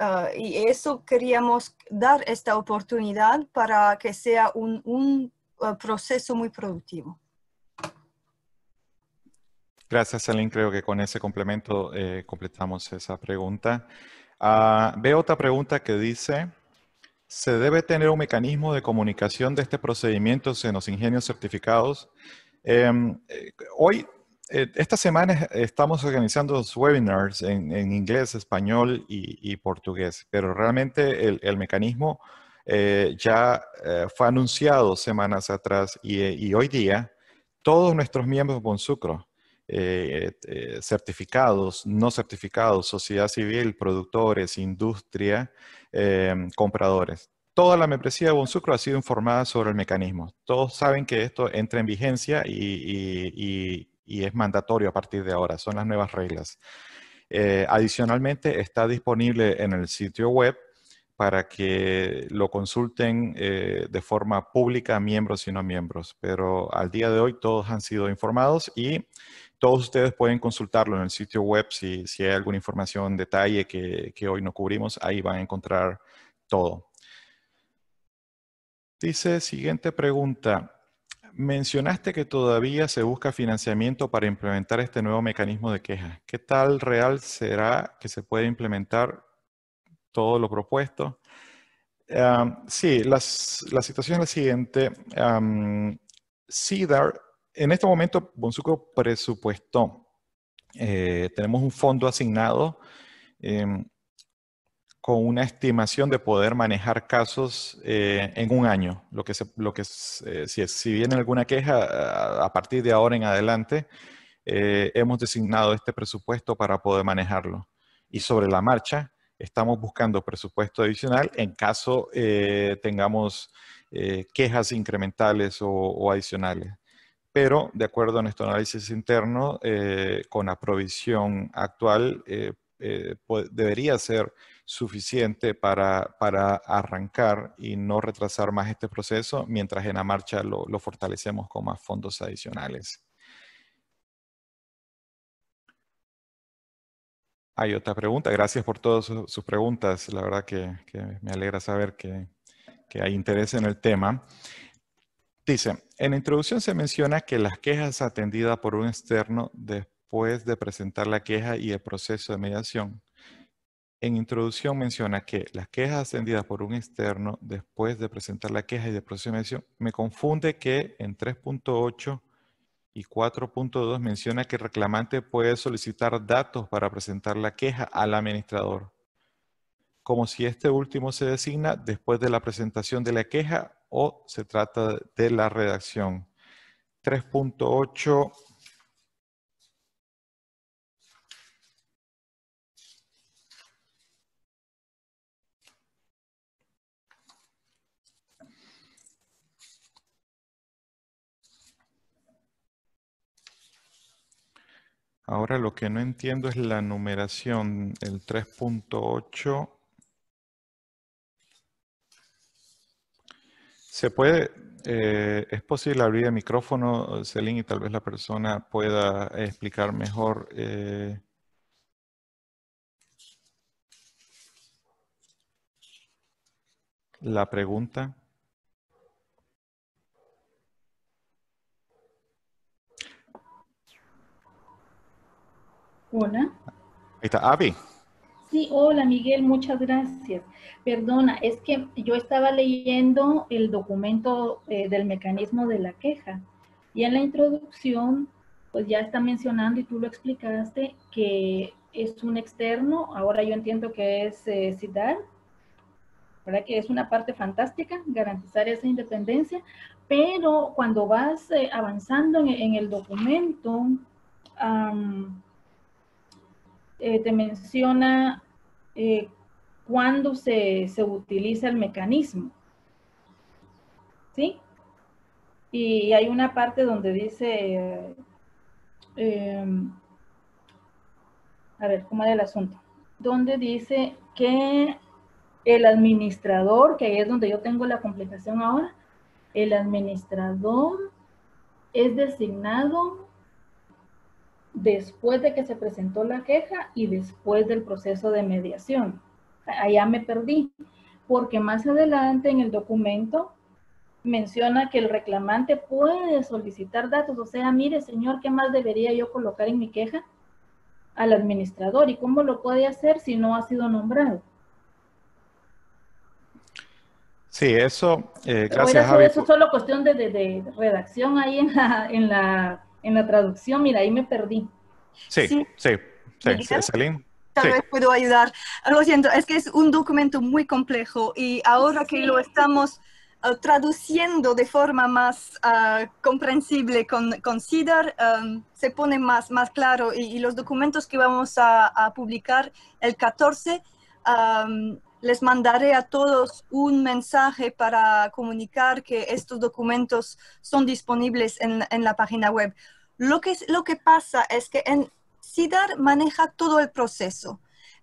Eh, y eso queríamos dar esta oportunidad para que sea un, proceso muy productivo. Gracias, Aline. Creo que con ese complemento eh, completamos esa pregunta. Ah, veo otra pregunta que dice, ¿se debe tener un mecanismo de comunicación de este procedimiento en los ingenios certificados? Em, eh, hoy, eh, esta semana estamos organizando webinars en, inglés, español y, portugués, pero realmente el, mecanismo ya fue anunciado semanas atrás y, y hoy día todos nuestros miembros Bonsucro eh, eh, certificados, no certificados, sociedad civil, productores, industria, eh, compradores. Toda la membresía de Bonsucro ha sido informada sobre el mecanismo. Todos saben que esto entra en vigencia y, es mandatorio a partir de ahora. Son las nuevas reglas. adicionalmente, está disponible en el sitio web para que lo consulten de forma pública miembros y no miembros. Pero al día de hoy todos han sido informados y todos ustedes pueden consultarlo en el sitio web si, si hay alguna información, detalle que, hoy no cubrimos, ahí van a encontrar todo. Dice, siguiente pregunta. Mencionaste que todavía se busca financiamiento para implementar este nuevo mecanismo de quejas. ¿Qué tal real será que se puede implementar todo lo propuesto? sí, la situación es la siguiente en este momento, Bonsuco Presupuesto, eh, tenemos un fondo asignado em, con una estimación de poder manejar casos eh, en un año. Lo que, lo que eh, si, si, viene alguna queja, a partir de ahora en adelante, hemos designado este presupuesto para poder manejarlo. Y sobre la marcha, estamos buscando presupuesto adicional en caso tengamos quejas incrementales o adicionales pero de acuerdo a nuestro análisis interno, eh, con la provisión actual, eh, eh, debería ser suficiente para, arrancar y no retrasar más este proceso, mientras en la marcha lo, fortalecemos con más fondos adicionales. Hay otra pregunta. Gracias por todas sus, preguntas. La verdad que, me alegra saber que, que hay interés en el tema. Dice, en la introducción se menciona que las quejas atendidas por un externo después de presentar la queja y el proceso de mediación. En introducción menciona que las quejas atendidas por un externo después de presentar la queja y el proceso de mediación. Me confunde que en 3.8 y 4.2 menciona que el reclamante puede solicitar datos para presentar la queja al administrador, como si este último se designa después de la presentación de la queja o se trata de la redacción. 3.8 Ahora lo que no entiendo es la numeración, el 3.8 Se puede, eh, es posible abrir el micrófono, Celine, y tal vez la persona pueda explicar mejor. Eh? la pregunta. Hola. Ahí está, Abby sí, hola Miguel, muchas gracias. Perdona, es que yo estaba leyendo el documento eh, del mecanismo de la queja y en la introducción pues ya está mencionando y tú lo explicaste que es un externo, ahora yo entiendo que es citar. Eh, CIDAR, Que es una parte fantástica, garantizar esa independencia, pero cuando vas eh, avanzando en, el documento, te menciona eh, cuando se, utiliza el mecanismo. ¿Sí? Y hay una parte donde dice, eh, a ver, ¿cómo era el asunto? Donde dice que el administrador, que ahí es donde yo tengo la complicación ahora, el administrador es designado después de que se presentó la queja y después del proceso de mediación. Allá me perdí, porque más adelante en el documento menciona que el reclamante puede solicitar datos, o sea, mire señor, ¿qué más debería yo colocar en mi queja? Al administrador, ¿y cómo lo puede hacer si no ha sido nombrado? Sí, eso, eh, gracias. Javi. Eso es solo cuestión de, redacción ahí en la en la traducción, mira, ahí me perdí. Sí, sí, sí, sí, Tal vez puedo ayudar. Lo siento, es que es un documento muy complejo y ahora que lo estamos eh, traduciendo de forma más ah, comprensible con, con CIDAR, um, se pone más, más claro y, los documentos que vamos a, publicar el 14 les mandaré a todos un mensaje para comunicar que estos documentos son disponibles en, la página web. Lo que, pasa es que en SIDAR maneja todo el proceso,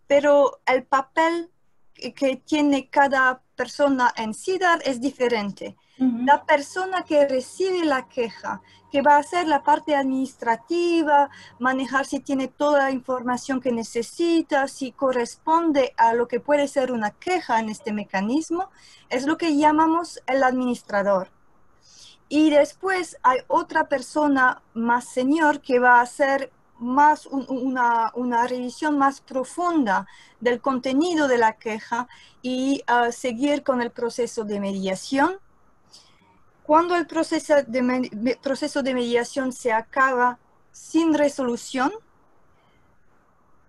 pero el papel que tiene cada persona en SIDAR es diferente. La persona que recibe la queja que va a hacer la parte administrativa, manejar si tiene toda la información que necesita, si corresponde a lo que puede ser una queja en este mecanismo, es lo que llamamos el administrador. Y después hay otra persona más señor que va a hacer más una, revisión más profunda del contenido de la queja y ah, seguir con el proceso de mediación cuando el proceso de, proceso de mediación se acaba sin resolución,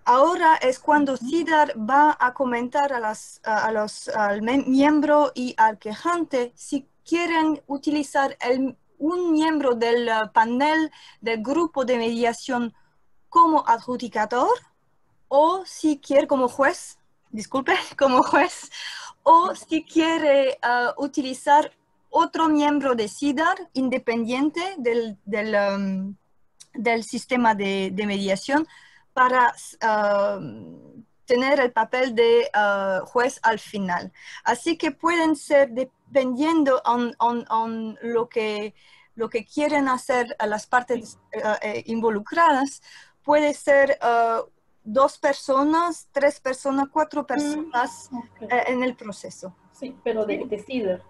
ahora es cuando CIDAR va a comentar a, las, los, al miembro y al quejante si quieren utilizar un miembro del eh, panel del grupo de mediación como adjudicador o si quiere como juez, disculpe, como juez, o si quiere eh, utilizar otro miembro de CIDAR independiente del, del, um, sistema de, mediación para um, tener el papel de uh, juez al final. Así que pueden ser, dependiendo on, lo, que, lo que quieren hacer a las partes uh, eh, involucradas, puede ser uh, dos personas, tres personas, cuatro mm, personas eh, en el proceso. Sí, pero de, Cidar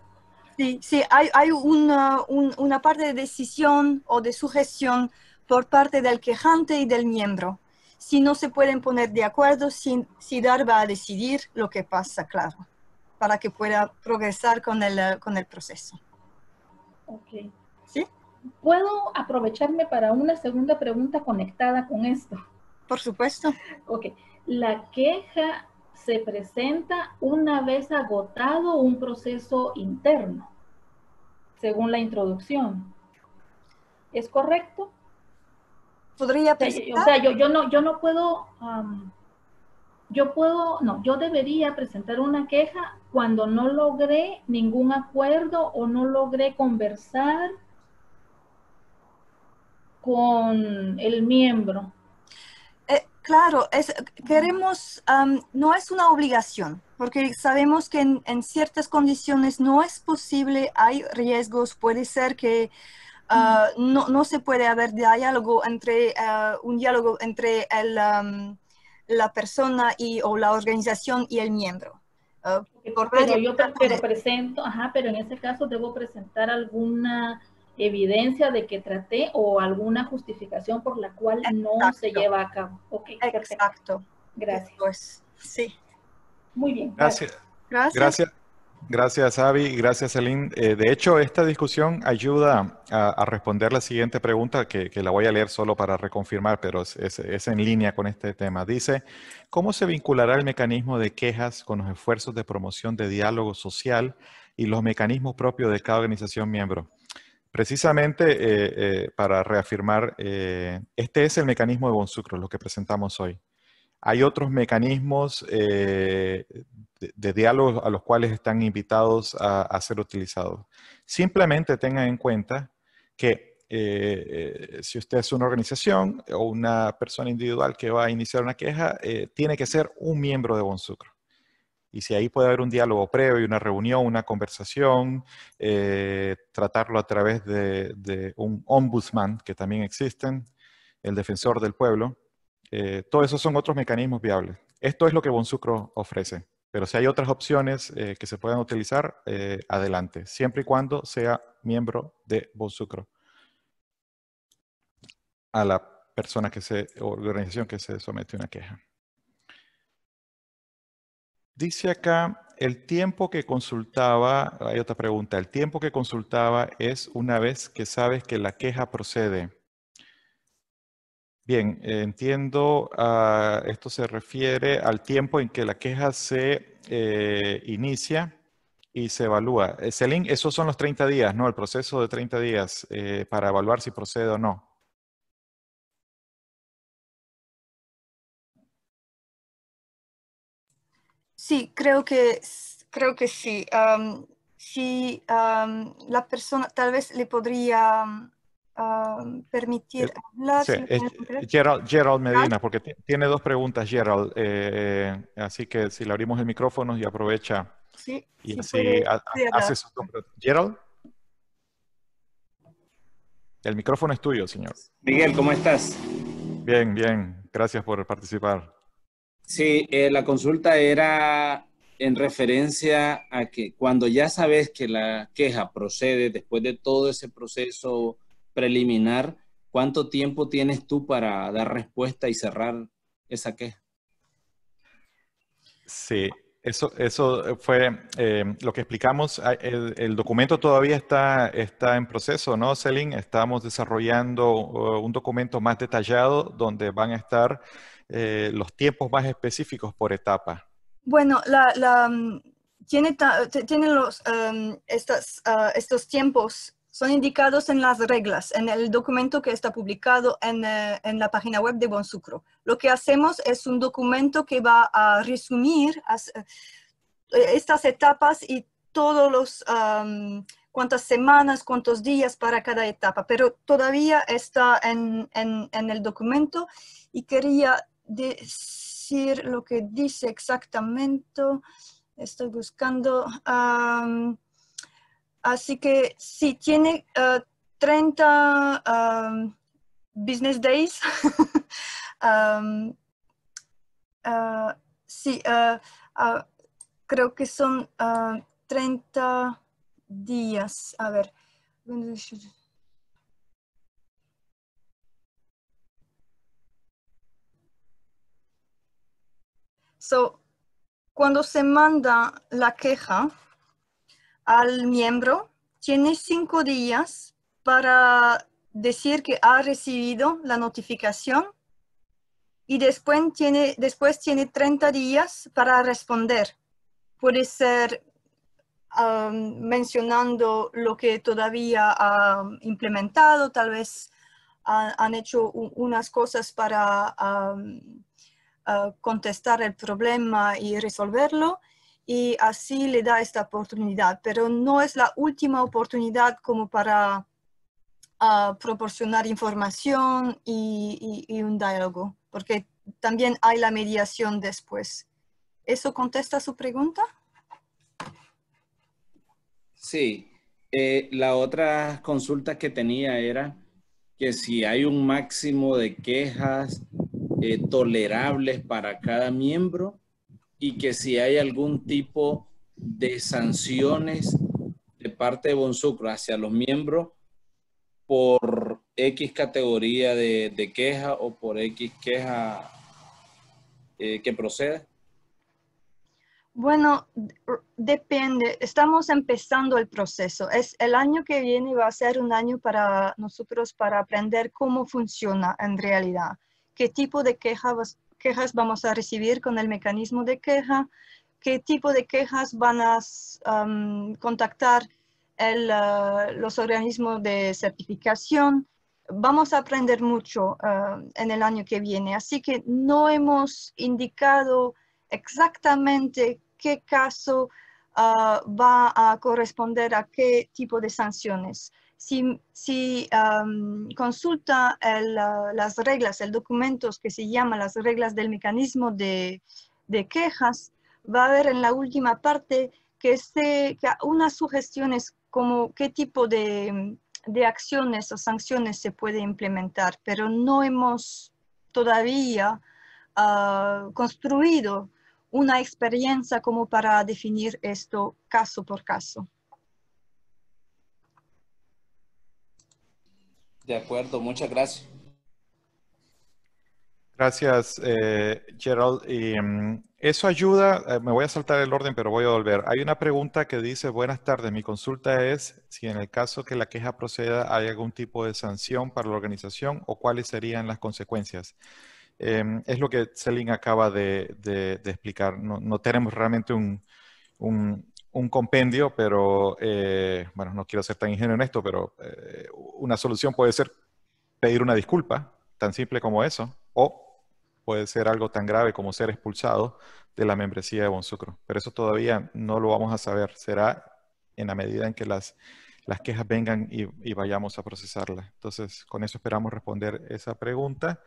Sí, sí, hay, hay una, una parte de decisión o de sugestión por parte del quejante y del miembro. Si no se pueden poner de acuerdo, si, si dar va a decidir lo que pasa, claro, para que pueda progresar con el, con el proceso. Ok. ¿Sí? ¿Puedo aprovecharme para una segunda pregunta conectada con esto? Por supuesto. Ok. La queja se presenta una vez agotado un proceso interno, según la introducción. ¿Es correcto? Podría presentar? O sea, yo, yo, no, yo no puedo, yo puedo, no, yo debería presentar una queja cuando no logré ningún acuerdo o no logré conversar con el miembro Claro, es, queremos, no es una obligación, porque sabemos que en, ciertas condiciones no es posible, hay riesgos, puede ser que ah, no, no, se puede haber diálogo entre, ah, un diálogo entre la persona y, o la organización y el miembro. Ah, pero yo te presento, ajá, pero en ese caso debo presentar alguna evidencia de que traté o alguna justificación por la cual no se lleva a cabo. Ok, Exacto. Gracias. Pues, sí. Muy bien. Gracias. Gracias. Gracias. Gracias, Gracias, Selin. Eh, de hecho, esta discusión ayuda a, responder la siguiente pregunta, que, la voy a leer solo para reconfirmar, pero es, en línea con este tema. Dice, ¿cómo se vinculará el mecanismo de quejas con los esfuerzos de promoción de diálogo social y los mecanismos propios de cada organización miembro? Precisamente eh, eh, para reafirmar, eh, este es el mecanismo de Bonsucro, lo que presentamos hoy. Hay otros mecanismos de, diálogo a los cuales están invitados a, a ser utilizados. Simplemente tengan en cuenta que si usted es una organización o una persona individual que va a iniciar una queja, tiene que ser un miembro de Bonsucro y si ahí puede haber un diálogo previo, y una reunión, una conversación, eh, tratarlo a través de, un ombudsman, que también existen, el defensor del pueblo, eh, todos esos son otros mecanismos viables. Esto es lo que Bonsucro ofrece, pero si hay otras opciones eh, que se puedan utilizar, adelante, siempre y cuando sea miembro de Bonsucro. A la persona que se, o organización que se somete a una queja. Dice acá, el tiempo que consultaba, hay otra pregunta, el tiempo que consultaba es una vez que sabes que la queja procede. Bien, entiendo, ah, esto se refiere al tiempo en que la queja se eh, inicia y se evalúa. Eh, Celine, esos son los 30 días, ¿no? El proceso de 30 días eh, para evaluar si procede o no. Sí, creo que, creo que sí. si la persona tal vez le podría permitir eh, hablar. Gerald, ah. Medina, porque tiene dos preguntas, Gerald. Eh, así que si le abrimos el micrófono y aprovecha. Sí, y si hace su Gerald. El micrófono es tuyo, señor. Miguel, ¿cómo estás? Bien, bien. Gracias por participar. Sí, eh, la consulta era en referencia a que cuando ya sabes que la queja procede después de todo ese proceso preliminar, ¿cuánto tiempo tienes tú para dar respuesta y cerrar esa queja? Sí, eso, eso fue eh, lo que explicamos. El, documento todavía está, está en proceso, ¿no, Celine? Estamos desarrollando uh, un documento más detallado donde van a estar eh, los tiempos más específicos por etapa? Bueno, la, mm, tiene, tiene los, em, ah, estos tiempos son indicados en las reglas, en el documento que está publicado en, eh, en, la página web de Bonsucro. Lo que hacemos es un documento que va a resumir eh, estas etapas y todos los cuántas semanas, cuántos días para cada etapa, pero todavía está en, en, en el documento y quería decir lo que dice exactamente. Estoy buscando. así que si tiene 30 eh, business days, eh, sí, eh, ah, creo que son 30 ah, días. A ver. So, cuando se manda la queja al miembro, tiene cinco días para decir que ha recibido la notificación y después tiene, después tiene 30 días para responder. Puede ser um, mencionando lo que todavía ha implementado, tal vez han hecho unas cosas para um, Ah, contestar el problema y resolverlo y así le da esta oportunidad, pero no es la última oportunidad como para ah, proporcionar información y, un diálogo, porque también hay la mediación después. ¿Eso contesta su pregunta? Sí. Eh, la otra consulta que tenía era que si hay un máximo de quejas eh, tolerables para cada miembro y que si hay algún tipo de sanciones de parte de Bonsucro hacia los miembros por X categoría de, queja o por X queja eh, que proceda? Bueno, depende. Estamos empezando el proceso. Es el año que viene va a ser un año para nosotros para aprender cómo funciona en realidad qué tipo de quejas, vamos a recibir con el mecanismo de queja, qué tipo de quejas van a contactar ah, los organismos de certificación. Vamos a aprender mucho ah, en el año que viene, así que no hemos indicado exactamente qué caso ah, va a corresponder a qué tipo de sanciones si, consulta las reglas, el documento que se llama las reglas del mecanismo de, quejas, va a ver en la última parte que, se, unas sugerencias como qué tipo de, acciones o sanciones se puede implementar, pero no hemos todavía ah, construido una experiencia como para definir esto caso por caso. De acuerdo, muchas gracias. Gracias, eh, Gerald. Y, mm, eso ayuda, eh, me voy a saltar el orden, pero voy a volver. Hay una pregunta que dice, buenas tardes, mi consulta es si en el caso que la queja proceda hay algún tipo de sanción para la organización o cuáles serían las consecuencias. Em, es lo que Celine acaba de, explicar. No, tenemos realmente un un compendio, pero eh, bueno, no quiero ser tan ingenuo en esto, pero eh, una solución puede ser pedir una disculpa, tan simple como eso, o puede ser algo tan grave como ser expulsado de la membresía de Bonsucro. Pero eso todavía no lo vamos a saber. Será en la medida en que las, las quejas vengan y, y vayamos a procesarlas. Entonces, con eso esperamos responder esa pregunta.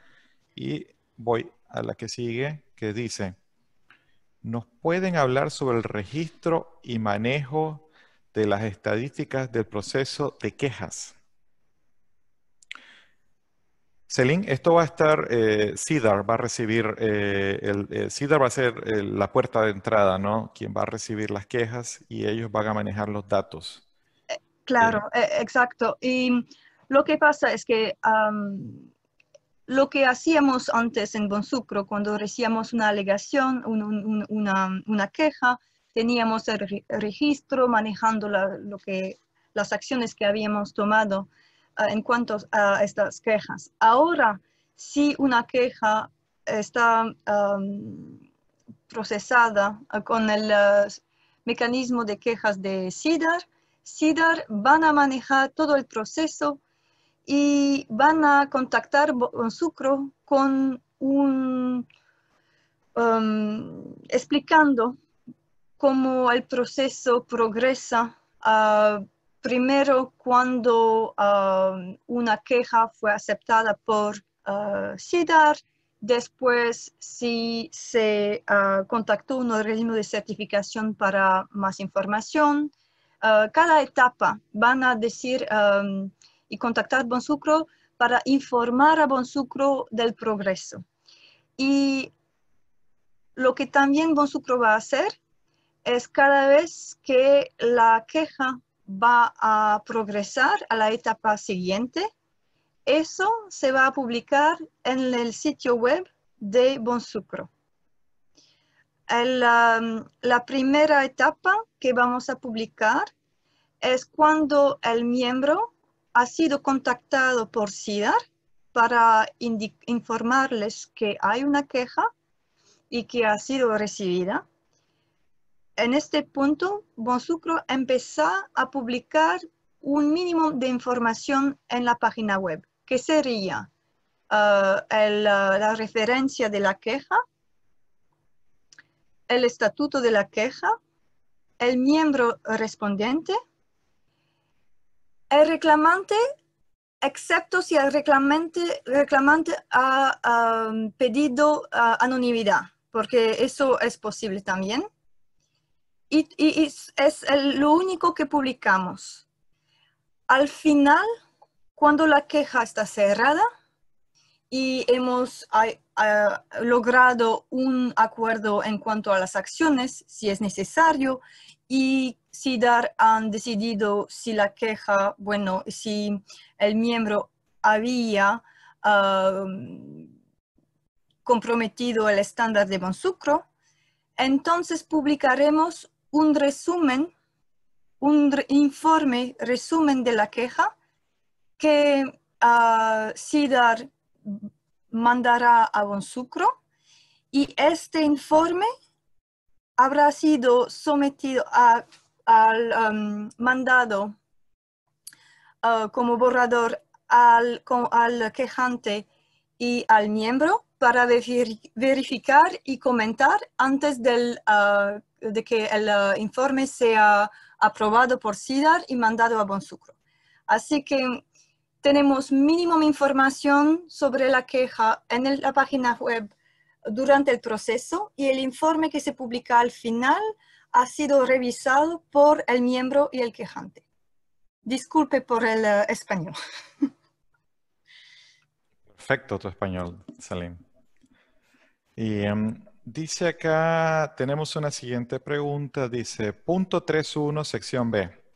Y voy a la que sigue, que dice, ¿Nos pueden hablar sobre el registro y manejo de las estadísticas del proceso de quejas? Celine, esto va a estar, eh, CIDAR va a recibir, eh, el, eh, va a ser eh, la puerta de entrada, ¿no? Quien va a recibir las quejas y ellos van a manejar los datos. Claro, exacto. Y lo que pasa es que lo que hacíamos antes en Bonsucro, cuando recibíamos una alegación, una, queja, teníamos el registro manejando lo que, las acciones que habíamos tomado ah, en cuanto a estas quejas. Ahora, si una queja está procesada con el ah, mecanismo de quejas de SIDAR, SIDAR van a manejar todo el proceso y van a contactar sucro con un um, explicando cómo el proceso progresa ah, primero cuando um, una queja fue aceptada por SIDAR, ah, después si se ah, contactó un organismo de certificación para más información. cada etapa van a decir um, y contactar Bonsucro para informar a Bonsucro del progreso. Y lo que también Bonsucro va a hacer es cada vez que la queja va a progresar a la etapa siguiente, eso se va a publicar en el sitio web de Bonsucro. Um, la primera etapa que vamos a publicar es cuando el miembro ha sido contactado por SIDAR para informarles que hay una queja y que ha sido recibida. En este punto, Bonsucro empezó a publicar un mínimo de información en la página web, que sería eh, eh, la referencia de la queja, el estatuto de la queja, el miembro respondiente, el reclamante, excepto si el reclamante, reclamante ha pedido ah, anonimidad, porque eso es posible también. Y, es lo único que publicamos. Al final, cuando la queja está cerrada y hemos ah, ah, logrado un acuerdo en cuanto a las acciones, si es necesario, y dar han decidido si la queja, bueno, si el miembro había um, comprometido el estándar de Bonsucro, entonces publicaremos un resumen, un informe resumen de la queja que uh, mandará a Bonsucro y este informe habrá sido sometido a, al um, mandado uh, como borrador al, quejante y al miembro para verificar y comentar antes uh, de que el uh, informe sea aprobado por SIDAR y mandado a Bonsucro. Así que tenemos mínimo información sobre la queja en la página web durante el proceso y el informe que se publica al final ha sido revisado por el miembro y el quejante. Disculpe por el eh, español. Perfecto tu español, Salim. Y em, dice acá, tenemos una siguiente pregunta, dice, punto 3.1, sección B.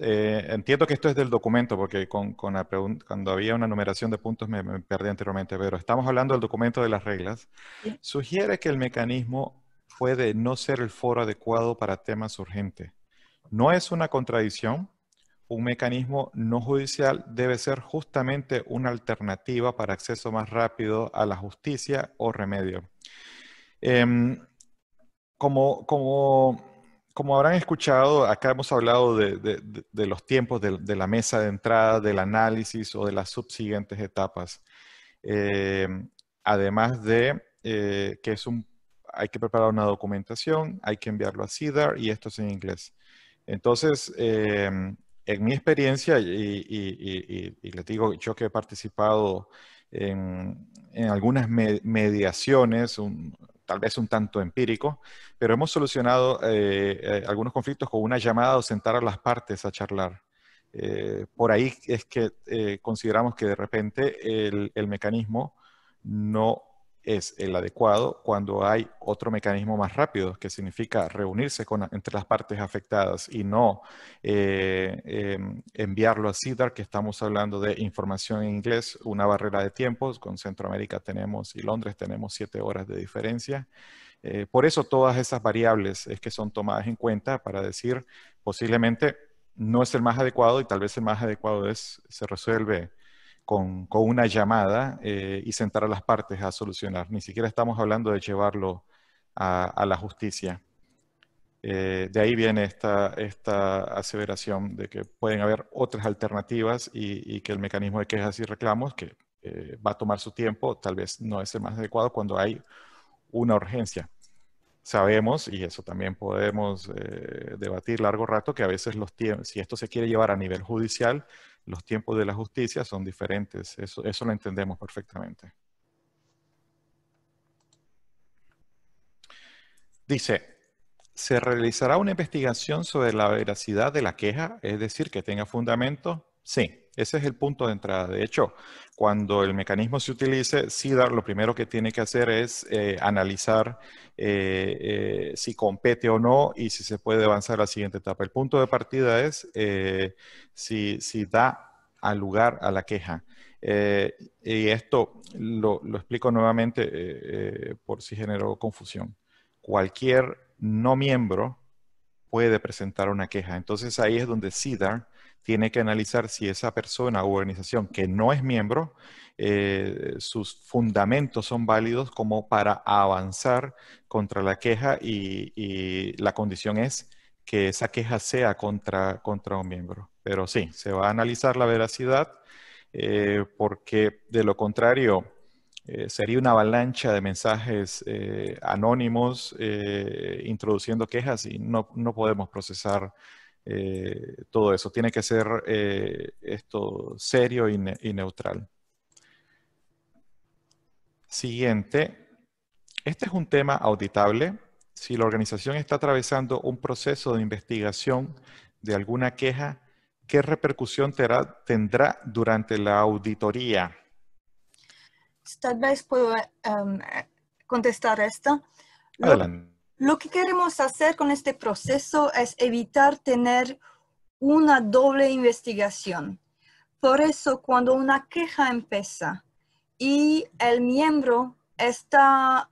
Eh, entiendo que esto es del documento, porque con, cuando había una numeración de puntos me, perdí anteriormente, pero estamos hablando del documento de las reglas. Sugiere que el mecanismo puede no ser el foro adecuado para temas urgentes. No es una contradicción. Un mecanismo no judicial debe ser justamente una alternativa para acceso más rápido a la justicia o remedio. Em, como, como como habrán escuchado, acá hemos hablado de, los tiempos de, la mesa de entrada, del análisis o de las subsiguientes etapas. Eh, además de eh, que es un, hay que preparar una documentación, hay que enviarlo a CIDAR y esto es en inglés. Entonces, eh, en mi experiencia, y, les digo yo que he participado en, algunas mediaciones, un, tal vez un tanto empírico, pero hemos solucionado eh, eh, algunos conflictos con una llamada o sentar a las partes a charlar. Eh, por ahí es que consideramos que de repente el, el mecanismo no es el adecuado cuando hay otro mecanismo más rápido, que significa reunirse entre las partes afectadas y no eh, em, enviarlo a CIDAR, que estamos hablando de información en inglés, una barrera de tiempos, con Centroamérica tenemos y Londres tenemos siete horas de diferencia. Eh, por eso todas esas variables es que son tomadas en cuenta para decir posiblemente no es el más adecuado y tal vez el más adecuado es, se resuelve con, una llamada eh, y sentar a las partes a solucionar. Ni siquiera estamos hablando de llevarlo a, la justicia. Eh, de ahí viene esta, aseveración de que pueden haber otras alternativas y, que el mecanismo de quejas y reclamos, que eh, va a tomar su tiempo, tal vez no es el más adecuado cuando hay una urgencia. Sabemos, y eso también podemos debatir largo rato, que a veces los si esto se quiere llevar a nivel judicial, los tiempos de la justicia son diferentes. Eso, eso lo entendemos perfectamente. Dice, se realizará una investigación sobre la veracidad de la queja, es decir, que tenga fundamento. Sí. Ese es el punto de entrada. De hecho, cuando el mecanismo se utilice, CIDAR lo primero que tiene que hacer es eh, analizar eh, eh, si compete o no y si se puede avanzar a la siguiente etapa. El punto de partida es si, da al lugar a la queja. y esto lo, explico nuevamente por si generó confusión. Cualquier no miembro puede presentar una queja. Entonces ahí es donde Cidar tiene que analizar si esa persona u organización que no es miembro, eh, sus fundamentos son válidos como para avanzar contra la queja y, la condición es que esa queja sea contra, contra un miembro. Pero sí, se va a analizar la veracidad eh, porque de lo contrario eh, sería una avalancha de mensajes anónimos introduciendo quejas y no, no podemos procesar eh, todo eso. Tiene que ser eh, esto serio y, neutral. Siguiente. Este es un tema auditable. Si la organización está atravesando un proceso de investigación de alguna queja, ¿qué repercusión tendrá durante la auditoría? Tal vez puedo em, contestar esto. Adelante. Lo que queremos hacer con este proceso es evitar tener una doble investigación. Por eso, cuando una queja empieza y el miembro está,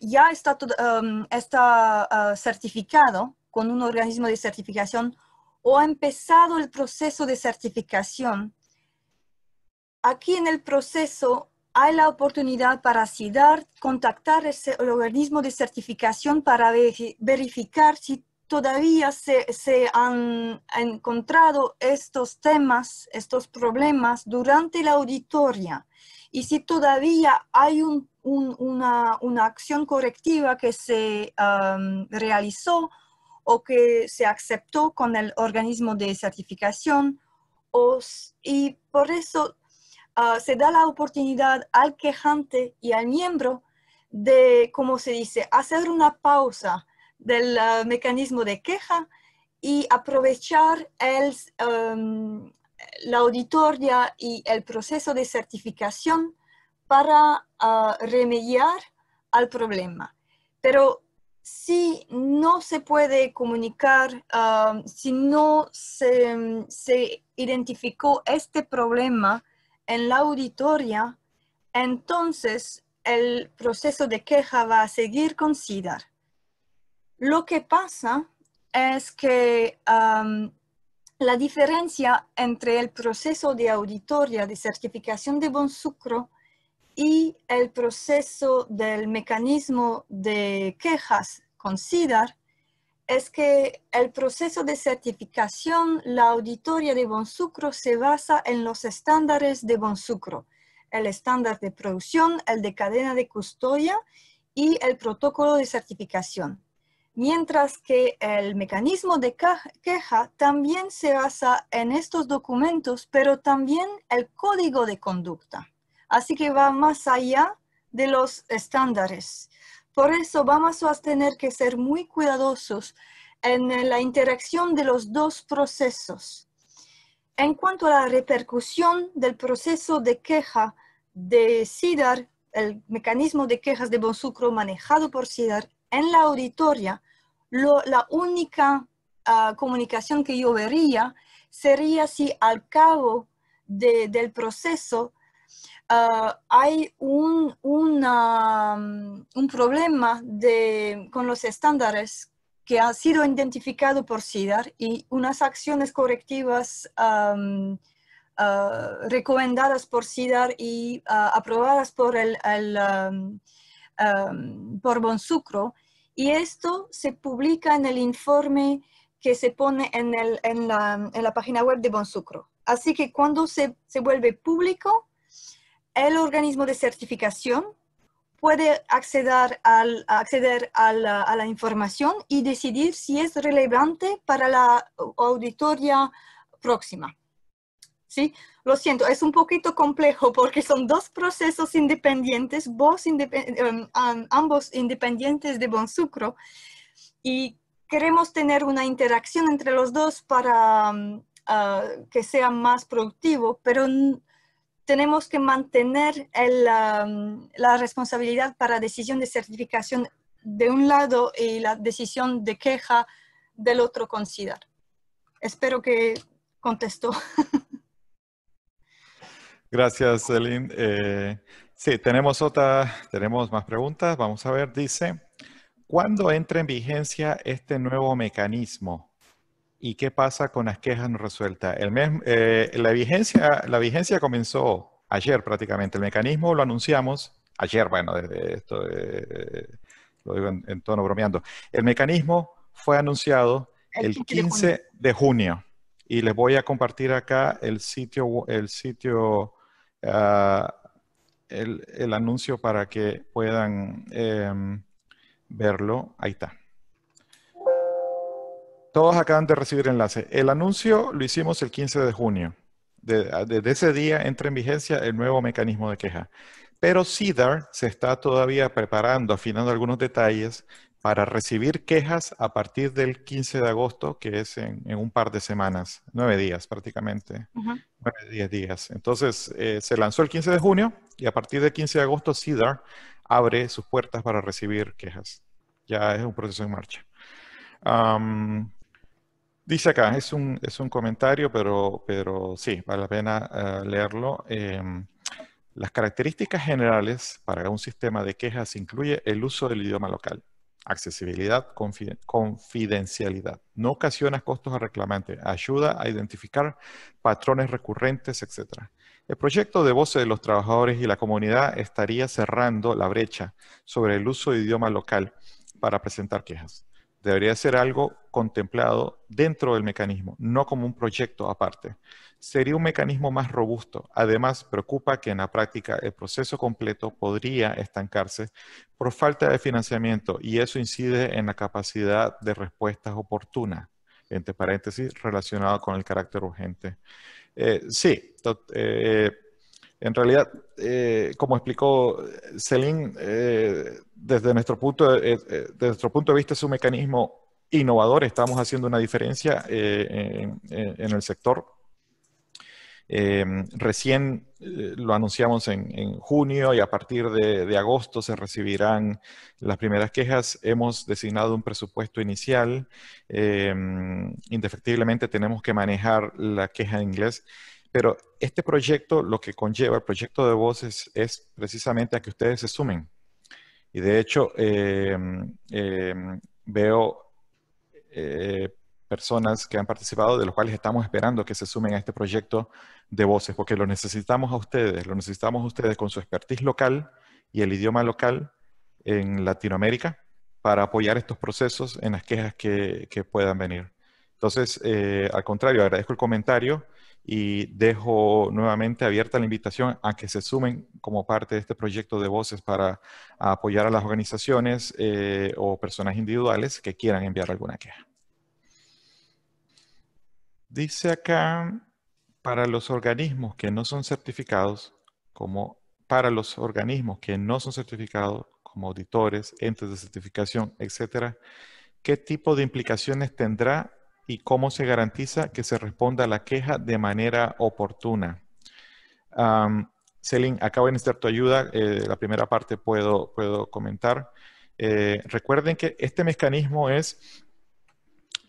ya está, um, está uh, certificado con un organismo de certificación o ha empezado el proceso de certificación, aquí en el proceso hay la oportunidad para CIDAR contactar ese organismo de certificación para verificar si todavía se, han encontrado estos temas, estos problemas durante la auditoría y si todavía hay una, acción correctiva que se realizó o que se aceptó con el organismo de certificación. y por eso Ah, se da la oportunidad al quejante y al miembro de, como se dice, hacer una pausa del ah, mecanismo de queja y aprovechar el, em, la auditoria y el proceso de certificación para ah, remediar al problema. Pero si no se puede comunicar, si no se, em, se, identificó este problema en la auditoría, entonces el proceso de queja va a seguir con SIDAR. Lo que pasa es que la diferencia entre el proceso de auditoría de certificación de Bonsucro sucro y el proceso del mecanismo de quejas con SIDAR es que el proceso de certificación, la auditoría de Bonsucro se basa en los estándares de Bonsucro, el estándar de producción, el de cadena de custodia y el protocolo de certificación. Mientras que el mecanismo de queja también se basa en estos documentos, pero también el código de conducta. Así que va más allá de los estándares. Por eso vamos a tener que ser muy cuidadosos en la interacción de los dos procesos. En cuanto a la repercusión del proceso de queja de SIDAR, el mecanismo de quejas de Bonsucro manejado por SIDAR en la auditoria, la única ah, comunicación que yo vería sería si al cabo del proceso Ah, hay un, mm, problema con los estándares que ha sido identificado por SIDAR y unas acciones correctivas ah, recomendadas por SIDAR y ah, aprobadas por el, por Bonsucro. Y esto se publica en el informe que se pone en, la, página web de Bonsucro. Así que cuando se vuelve público, el organismo de certificación puede acceder, a, la, información y decidir si es relevante para la auditoría próxima. ¿Sí? Lo siento, es un poquito complejo porque son dos procesos independientes, em, ambos independientes de Bonsucro, y queremos tener una interacción entre los dos para mm, ah, que sea más productivo, pero tenemos que mantener la responsabilidad para la decisión de certificación de un lado y la decisión de queja del otro con Espero que contestó. Gracias, Celine. Eh, sí, tenemos otra, tenemos más preguntas. Vamos a ver, dice, ¿cuándo entra en vigencia este nuevo mecanismo? ¿Y qué pasa con las quejas no resueltas? El eh, la, vigencia, la vigencia comenzó ayer prácticamente. El mecanismo lo anunciamos ayer, bueno, desde esto eh, lo digo en, tono bromeando. El mecanismo fue anunciado el 15 de junio y les voy a compartir acá el sitio, el sitio, ah, el, anuncio para que puedan em, verlo. Ahí está. Todos acaban de recibir enlace. El anuncio lo hicimos el 15 de junio. Desde ah, ese día entra en vigencia el nuevo mecanismo de queja. Pero CIDAR se está todavía preparando, afinando algunos detalles para recibir quejas a partir del 15 de agosto, que es en, un par de semanas, nueve días prácticamente, diez días. Entonces, eh, se lanzó el 15 de junio y a partir del 15 de agosto CIDAR abre sus puertas para recibir quejas. Ya es un proceso en marcha. Dice acá, es un, es un comentario, pero, pero sí, vale la pena eh, leerlo. Em, las características generales para un sistema de quejas incluye el uso del idioma local, accesibilidad, confidencialidad, no ocasiona costos al reclamante, ayuda a identificar patrones recurrentes, etc. El proyecto de voces de los trabajadores y la comunidad estaría cerrando la brecha sobre el uso de idioma local para presentar quejas debería ser algo contemplado dentro del mecanismo, no como un proyecto aparte. Sería un mecanismo más robusto. Además, preocupa que en la práctica el proceso completo podría estancarse por falta de financiamiento y eso incide en la capacidad de respuestas oportunas, entre paréntesis, relacionado con el carácter urgente. Eh, sí, eh, en realidad, eh, como explicó Celine, eh, desde, nuestro punto eh, de, nuestro punto de vista es un mecanismo innovador, estamos haciendo una diferencia en, el sector. recién lo anunciamos en, junio y a partir de, de, agosto se recibirán las primeras quejas. Hemos designado un presupuesto inicial. indefectiblemente tenemos que manejar la queja en inglés. Pero este proyecto, lo que conlleva el proyecto de voces, es precisamente a que ustedes se sumen. Y de hecho, em, em, veo eh, personas que han participado, de los cuales estamos esperando que se sumen a este proyecto de voces, porque lo necesitamos a ustedes, lo necesitamos a ustedes con su expertise local y el idioma local en Latinoamérica para apoyar estos procesos en las quejas que puedan venir. Entonces, eh, al contrario, agradezco el comentario y dejo nuevamente abierta la invitación a que se sumen como parte de este proyecto de voces para apoyar a las organizaciones eh, o personas individuales que quieran enviar alguna queja. Dice acá, para los organismos que no son certificados, como para los organismos que no son certificados, como auditores, entes de certificación, etcétera, ¿qué tipo de implicaciones tendrá y cómo se garantiza que se responda a la queja de manera oportuna. Um, Celine, acabo de necesitar tu ayuda. Eh, la primera parte puedo, puedo comentar. Eh, recuerden que este mecanismo es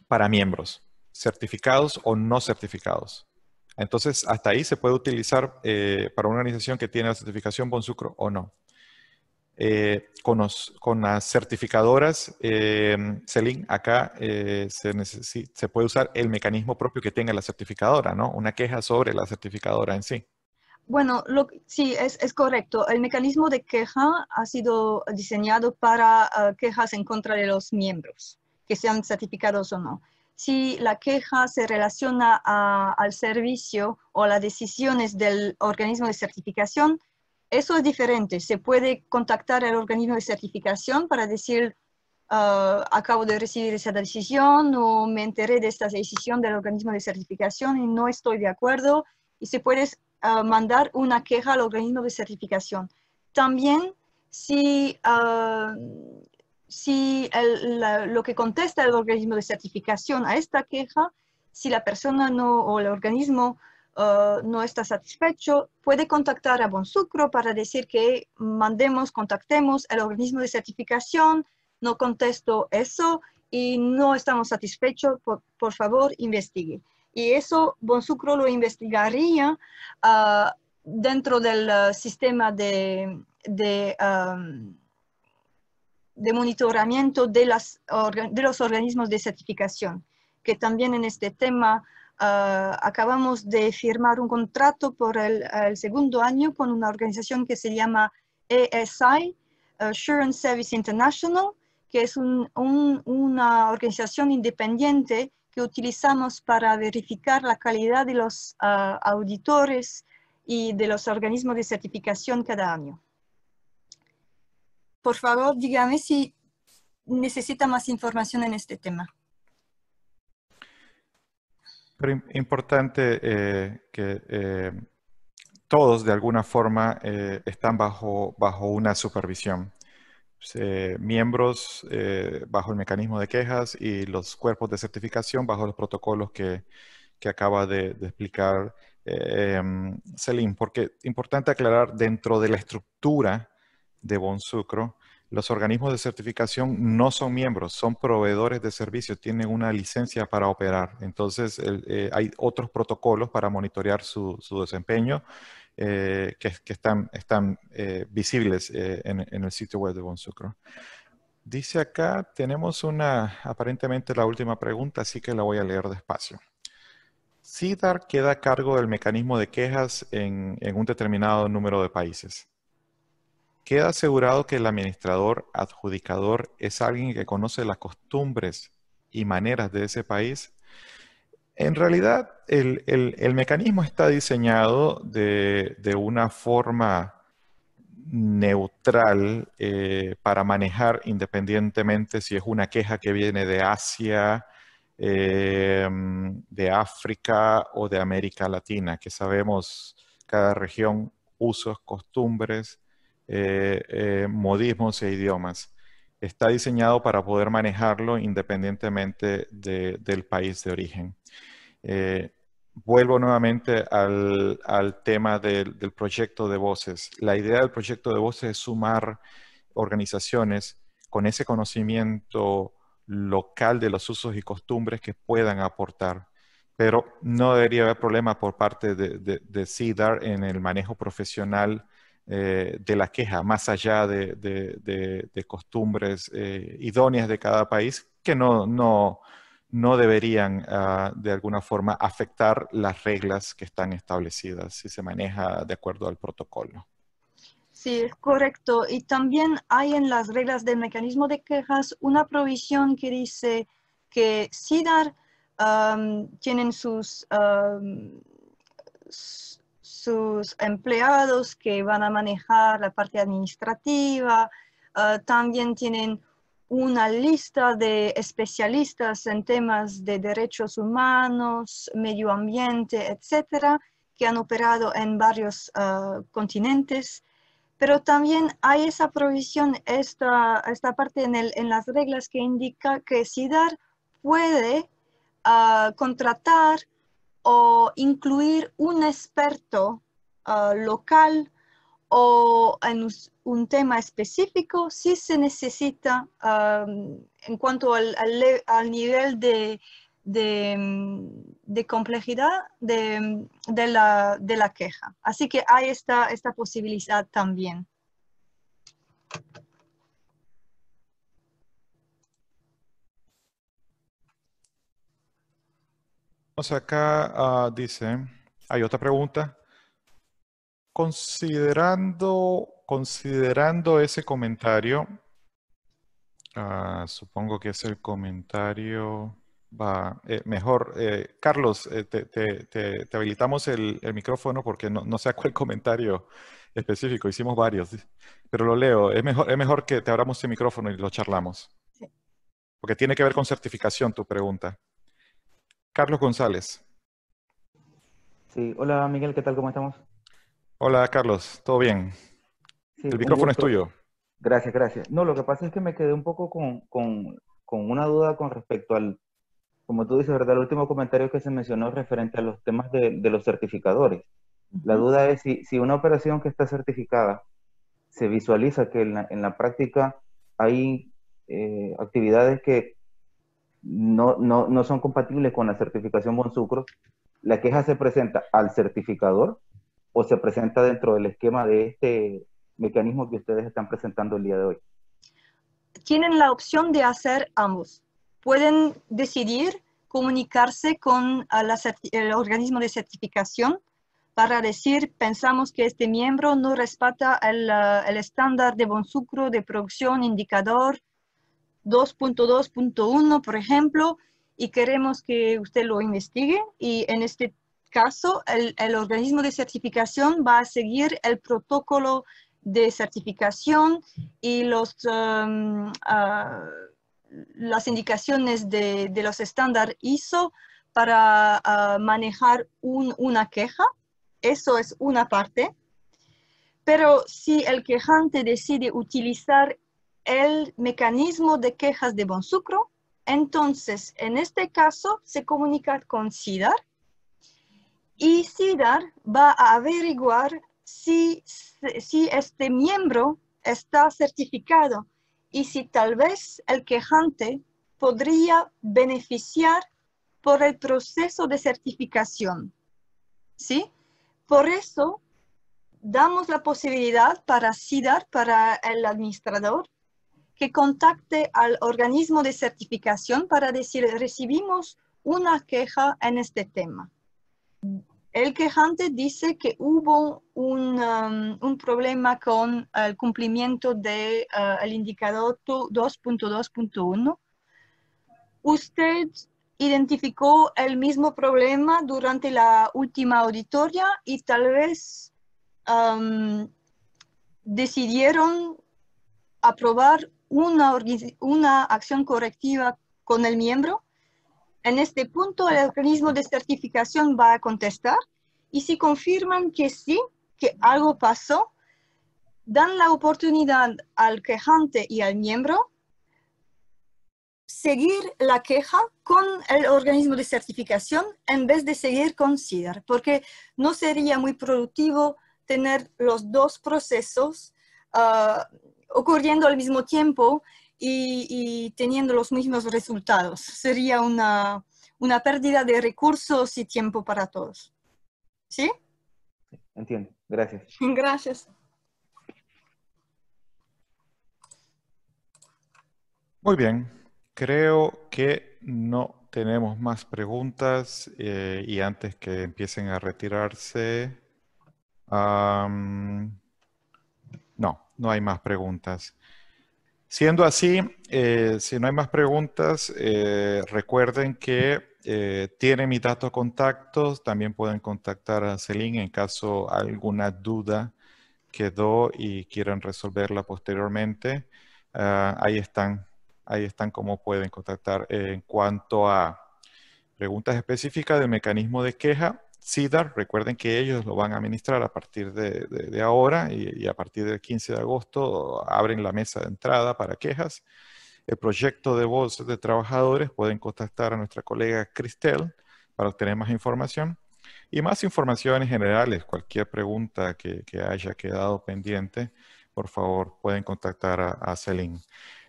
para miembros, certificados o no certificados. Entonces, hasta ahí se puede utilizar eh, para una organización que tiene la certificación Bonsucro o no. Eh, con, las certificadoras eh, acá eh, se, puede usar el mecanismo propio que tenga la certificadora, ¿no? Una queja sobre la certificadora en sí. Bueno, sí, es, correcto. El mecanismo de queja ha sido diseñado para ah, quejas en contra de los miembros, que sean certificados o no. Si la queja se relaciona al servicio o las decisiones del organismo de certificación, eso es diferente. Se puede contactar al organismo de certificación para decir, ah, acabo de recibir esa decisión o me enteré de esta decisión del organismo de certificación y no estoy de acuerdo. Y se puede ah, mandar una queja al organismo de certificación. También si, ah, si lo que contesta el organismo de certificación a esta queja, si la persona no, o el organismo eh, no está satisfecho, puede contactar a Bonsucro para decir que mandemos, contactemos el organismo de certificación, no contesto eso y no estamos satisfechos, por, favor, investigue. Y eso Bonsucro lo investigaría ah, dentro del ah, sistema de, de, monitoramiento de, las, de los organismos de certificación, que también en este tema Ah, acabamos de firmar un contrato por el, segundo año con una organización que se llama ASI, ah, Assurance Service International, que es una organización independiente que utilizamos para verificar la calidad de los ah, auditores y de los organismos de certificación cada año. Por favor, dígame si necesita más información en este tema. Pero importante eh, que eh, todos de alguna forma eh, están bajo, bajo una supervisión. Pues, eh, miembros bajo el mecanismo de quejas y los cuerpos de certificación bajo los protocolos que, acaba de, de explicar em, Selim. Porque es importante aclarar dentro de la estructura de Bonsucro, los organismos de certificación no son miembros, son proveedores de servicios, tienen una licencia para operar. Entonces, eh, hay otros protocolos para monitorear su, desempeño eh, que, están, eh, visibles en, el sitio web de Bonsucro. Dice acá, tenemos una, aparentemente la última pregunta, así que la voy a leer despacio. CIDAR queda a cargo del mecanismo de quejas en un determinado número de países. Queda asegurado que el administrador adjudicador es alguien que conoce las costumbres y maneras de ese país. En realidad, el, mecanismo está diseñado de, una forma neutral eh, para manejar independientemente si es una queja que viene de Asia, eh, de África o de América Latina, que sabemos cada región usos, costumbres eh, eh, modismos e idiomas. Está diseñado para poder manejarlo independientemente del país de origen. Eh, vuelvo nuevamente al, tema del, proyecto de voces. La idea del proyecto de voces es sumar organizaciones con ese conocimiento local de los usos y costumbres que puedan aportar. Pero no debería haber problema por parte de, de CIDAR en el manejo profesional eh, de la queja, más allá de, costumbres eh, idóneas de cada país, que no, no, no deberían ah, de alguna forma afectar las reglas que están establecidas si se maneja de acuerdo al protocolo. Sí, es correcto. Y también hay en las reglas del mecanismo de quejas una provisión que dice que SIDAR dar tienen sus, sus empleados que van a manejar la parte administrativa, ah, también tienen una lista de especialistas en temas de derechos humanos, medio ambiente, etcétera, que han operado en varios ah, continentes. Pero también hay esa provisión, esta, esta parte en, el, en las reglas que indica que Cidar puede ah, contratar o incluir un experto ah, local o en un tema específico si se necesita en cuanto al, al, nivel de, de, mm, complejidad de, la, de la queja. Así que hay esta, esta posibilidad también. acá dice, hay otra pregunta. Considerando, considerando ese comentario, ah, supongo que es el comentario, va, eh, mejor, eh, Carlos, eh, te, habilitamos el, micrófono porque no, no, sé cuál comentario específico, hicimos varios, pero lo leo, es mejor, es mejor que te abramos el micrófono y lo charlamos. Porque tiene que ver con certificación tu pregunta. Carlos González. Sí, hola Miguel, ¿qué tal? ¿Cómo estamos? Hola Carlos, ¿todo bien? El micrófono es tuyo. Gracias, gracias. No, lo que pasa es que me quedé un poco con, una duda con respecto al, como tú dices, ¿verdad? El último comentario que se mencionó referente a los temas de, los certificadores. La duda es si, una operación que está certificada se visualiza que en la, práctica hay eh, actividades que no, no, son compatibles con la certificación Bonsucro, la queja se presenta al certificador o se presenta dentro del esquema de este mecanismo que ustedes están presentando el día de hoy. Tienen la opción de hacer ambos. Pueden decidir comunicarse con el organismo de certificación para decir, pensamos que este miembro no respeta el, el estándar de Bonsucro de producción, indicador, 2.2.1, por ejemplo, y queremos que usted lo investigue. Y en este caso, el, organismo de certificación va a seguir el protocolo de certificación y los, um, ah, las indicaciones de, los estándares ISO para ah, manejar una queja. Eso es una parte. Pero si el quejante decide utilizar el mecanismo de quejas de Bonsucro. Entonces, en este caso, se comunica con SIDAR y SIDAR va a averiguar si, si este miembro está certificado y si tal vez el quejante podría beneficiar por el proceso de certificación. ¿Sí? Por eso damos la posibilidad para SIDAR, para el administrador, que contacte al organismo de certificación para decir, recibimos una queja en este tema. El quejante dice que hubo un, um, problema con el cumplimiento del de, uh, indicador 2.2.1. Usted identificó el mismo problema durante la última auditoria y tal vez um, decidieron aprobar una, acción correctiva con el miembro, en este punto el organismo de certificación va a contestar y si confirman que sí, que algo pasó, dan la oportunidad al quejante y al miembro seguir la queja con el organismo de certificación en vez de seguir con CIDAR, porque no sería muy productivo tener los dos procesos ah, ocurriendo al mismo tiempo y, teniendo los mismos resultados. Sería una, pérdida de recursos y tiempo para todos. ¿Sí? Entiendo. Gracias. Gracias. Muy bien. Creo que no tenemos más preguntas eh, y antes que empiecen a retirarse, no hay más preguntas. Siendo así, eh, si no hay más preguntas, eh, recuerden que eh, tiene mi dato datos de contacto. También pueden contactar a Celine en caso alguna duda quedó y quieran resolverla posteriormente. Ah, ahí están, ahí están cómo pueden contactar. en cuanto a preguntas específicas del mecanismo de queja, CIDAR, recuerden que ellos lo van a administrar a partir de, ahora y, a partir del 15 de agosto abren la mesa de entrada para quejas. El proyecto de bolsas de trabajadores pueden contactar a nuestra colega Cristel para obtener más información y más informaciones generales. Cualquier pregunta que, haya quedado pendiente, por favor pueden contactar a, a Celine.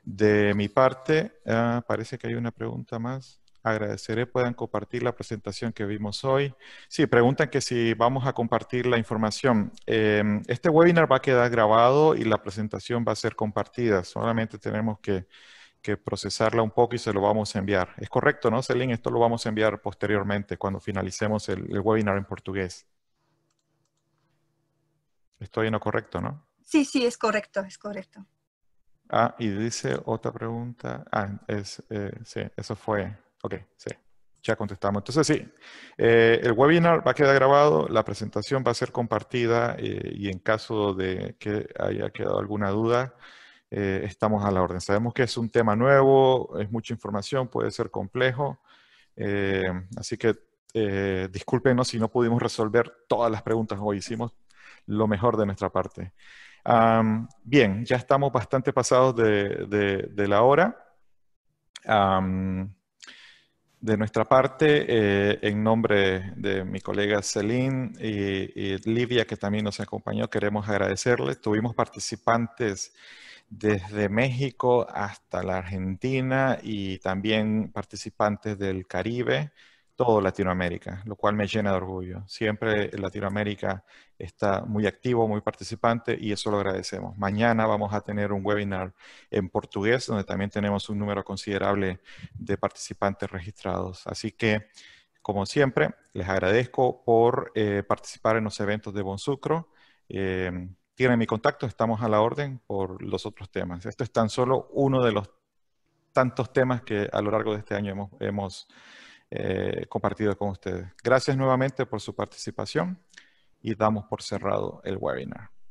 De mi parte, ah, parece que hay una pregunta más. Agradeceré eh, puedan compartir la presentación que vimos hoy. Sí, preguntan que si vamos a compartir la información. Em, este webinar va a quedar grabado y la presentación va a ser compartida. Solamente tenemos que, procesarla un poco y se lo vamos a enviar. Es correcto, ¿no, Celine? Esto lo vamos a enviar posteriormente cuando finalicemos el, webinar en portugués. Estoy en lo correcto, ¿no? Sí, sí, es correcto, es correcto. Ah, y dice otra pregunta. Ah, es, eh, sí, eso fue. Ok, sí. Ya contestamos. Entonces, sí, eh, el webinar va a quedar grabado, la presentación va a ser compartida eh, y en caso de que haya quedado alguna duda, eh, estamos a la orden. Sabemos que es un tema nuevo, es mucha información, puede ser complejo, así que discúlpenos si no pudimos resolver todas las preguntas hoy, hicimos lo mejor de nuestra parte. bien, ya estamos bastante pasados de, de, la hora. De nuestra parte, eh, en nombre de mi colega Celine y, y, Livia, que también nos acompañó, queremos agradecerles. Tuvimos participantes desde México hasta la Argentina y también participantes del Caribe, todo Latinoamérica, lo cual me llena de orgullo. Siempre Latinoamérica está muy activo, muy participante y eso lo agradecemos. Mañana vamos a tener un webinar en portugués donde también tenemos un número considerable de participantes registrados. Así que, como siempre, les agradezco por eh, participar en los eventos de Bonsucro. Sucro. Eh, tienen mi contacto, estamos a la orden por los otros temas. Esto es tan solo uno de los tantos temas que a lo largo de este año hemos eh, compartido con ustedes. Gracias nuevamente por su participación y damos por cerrado el webinar.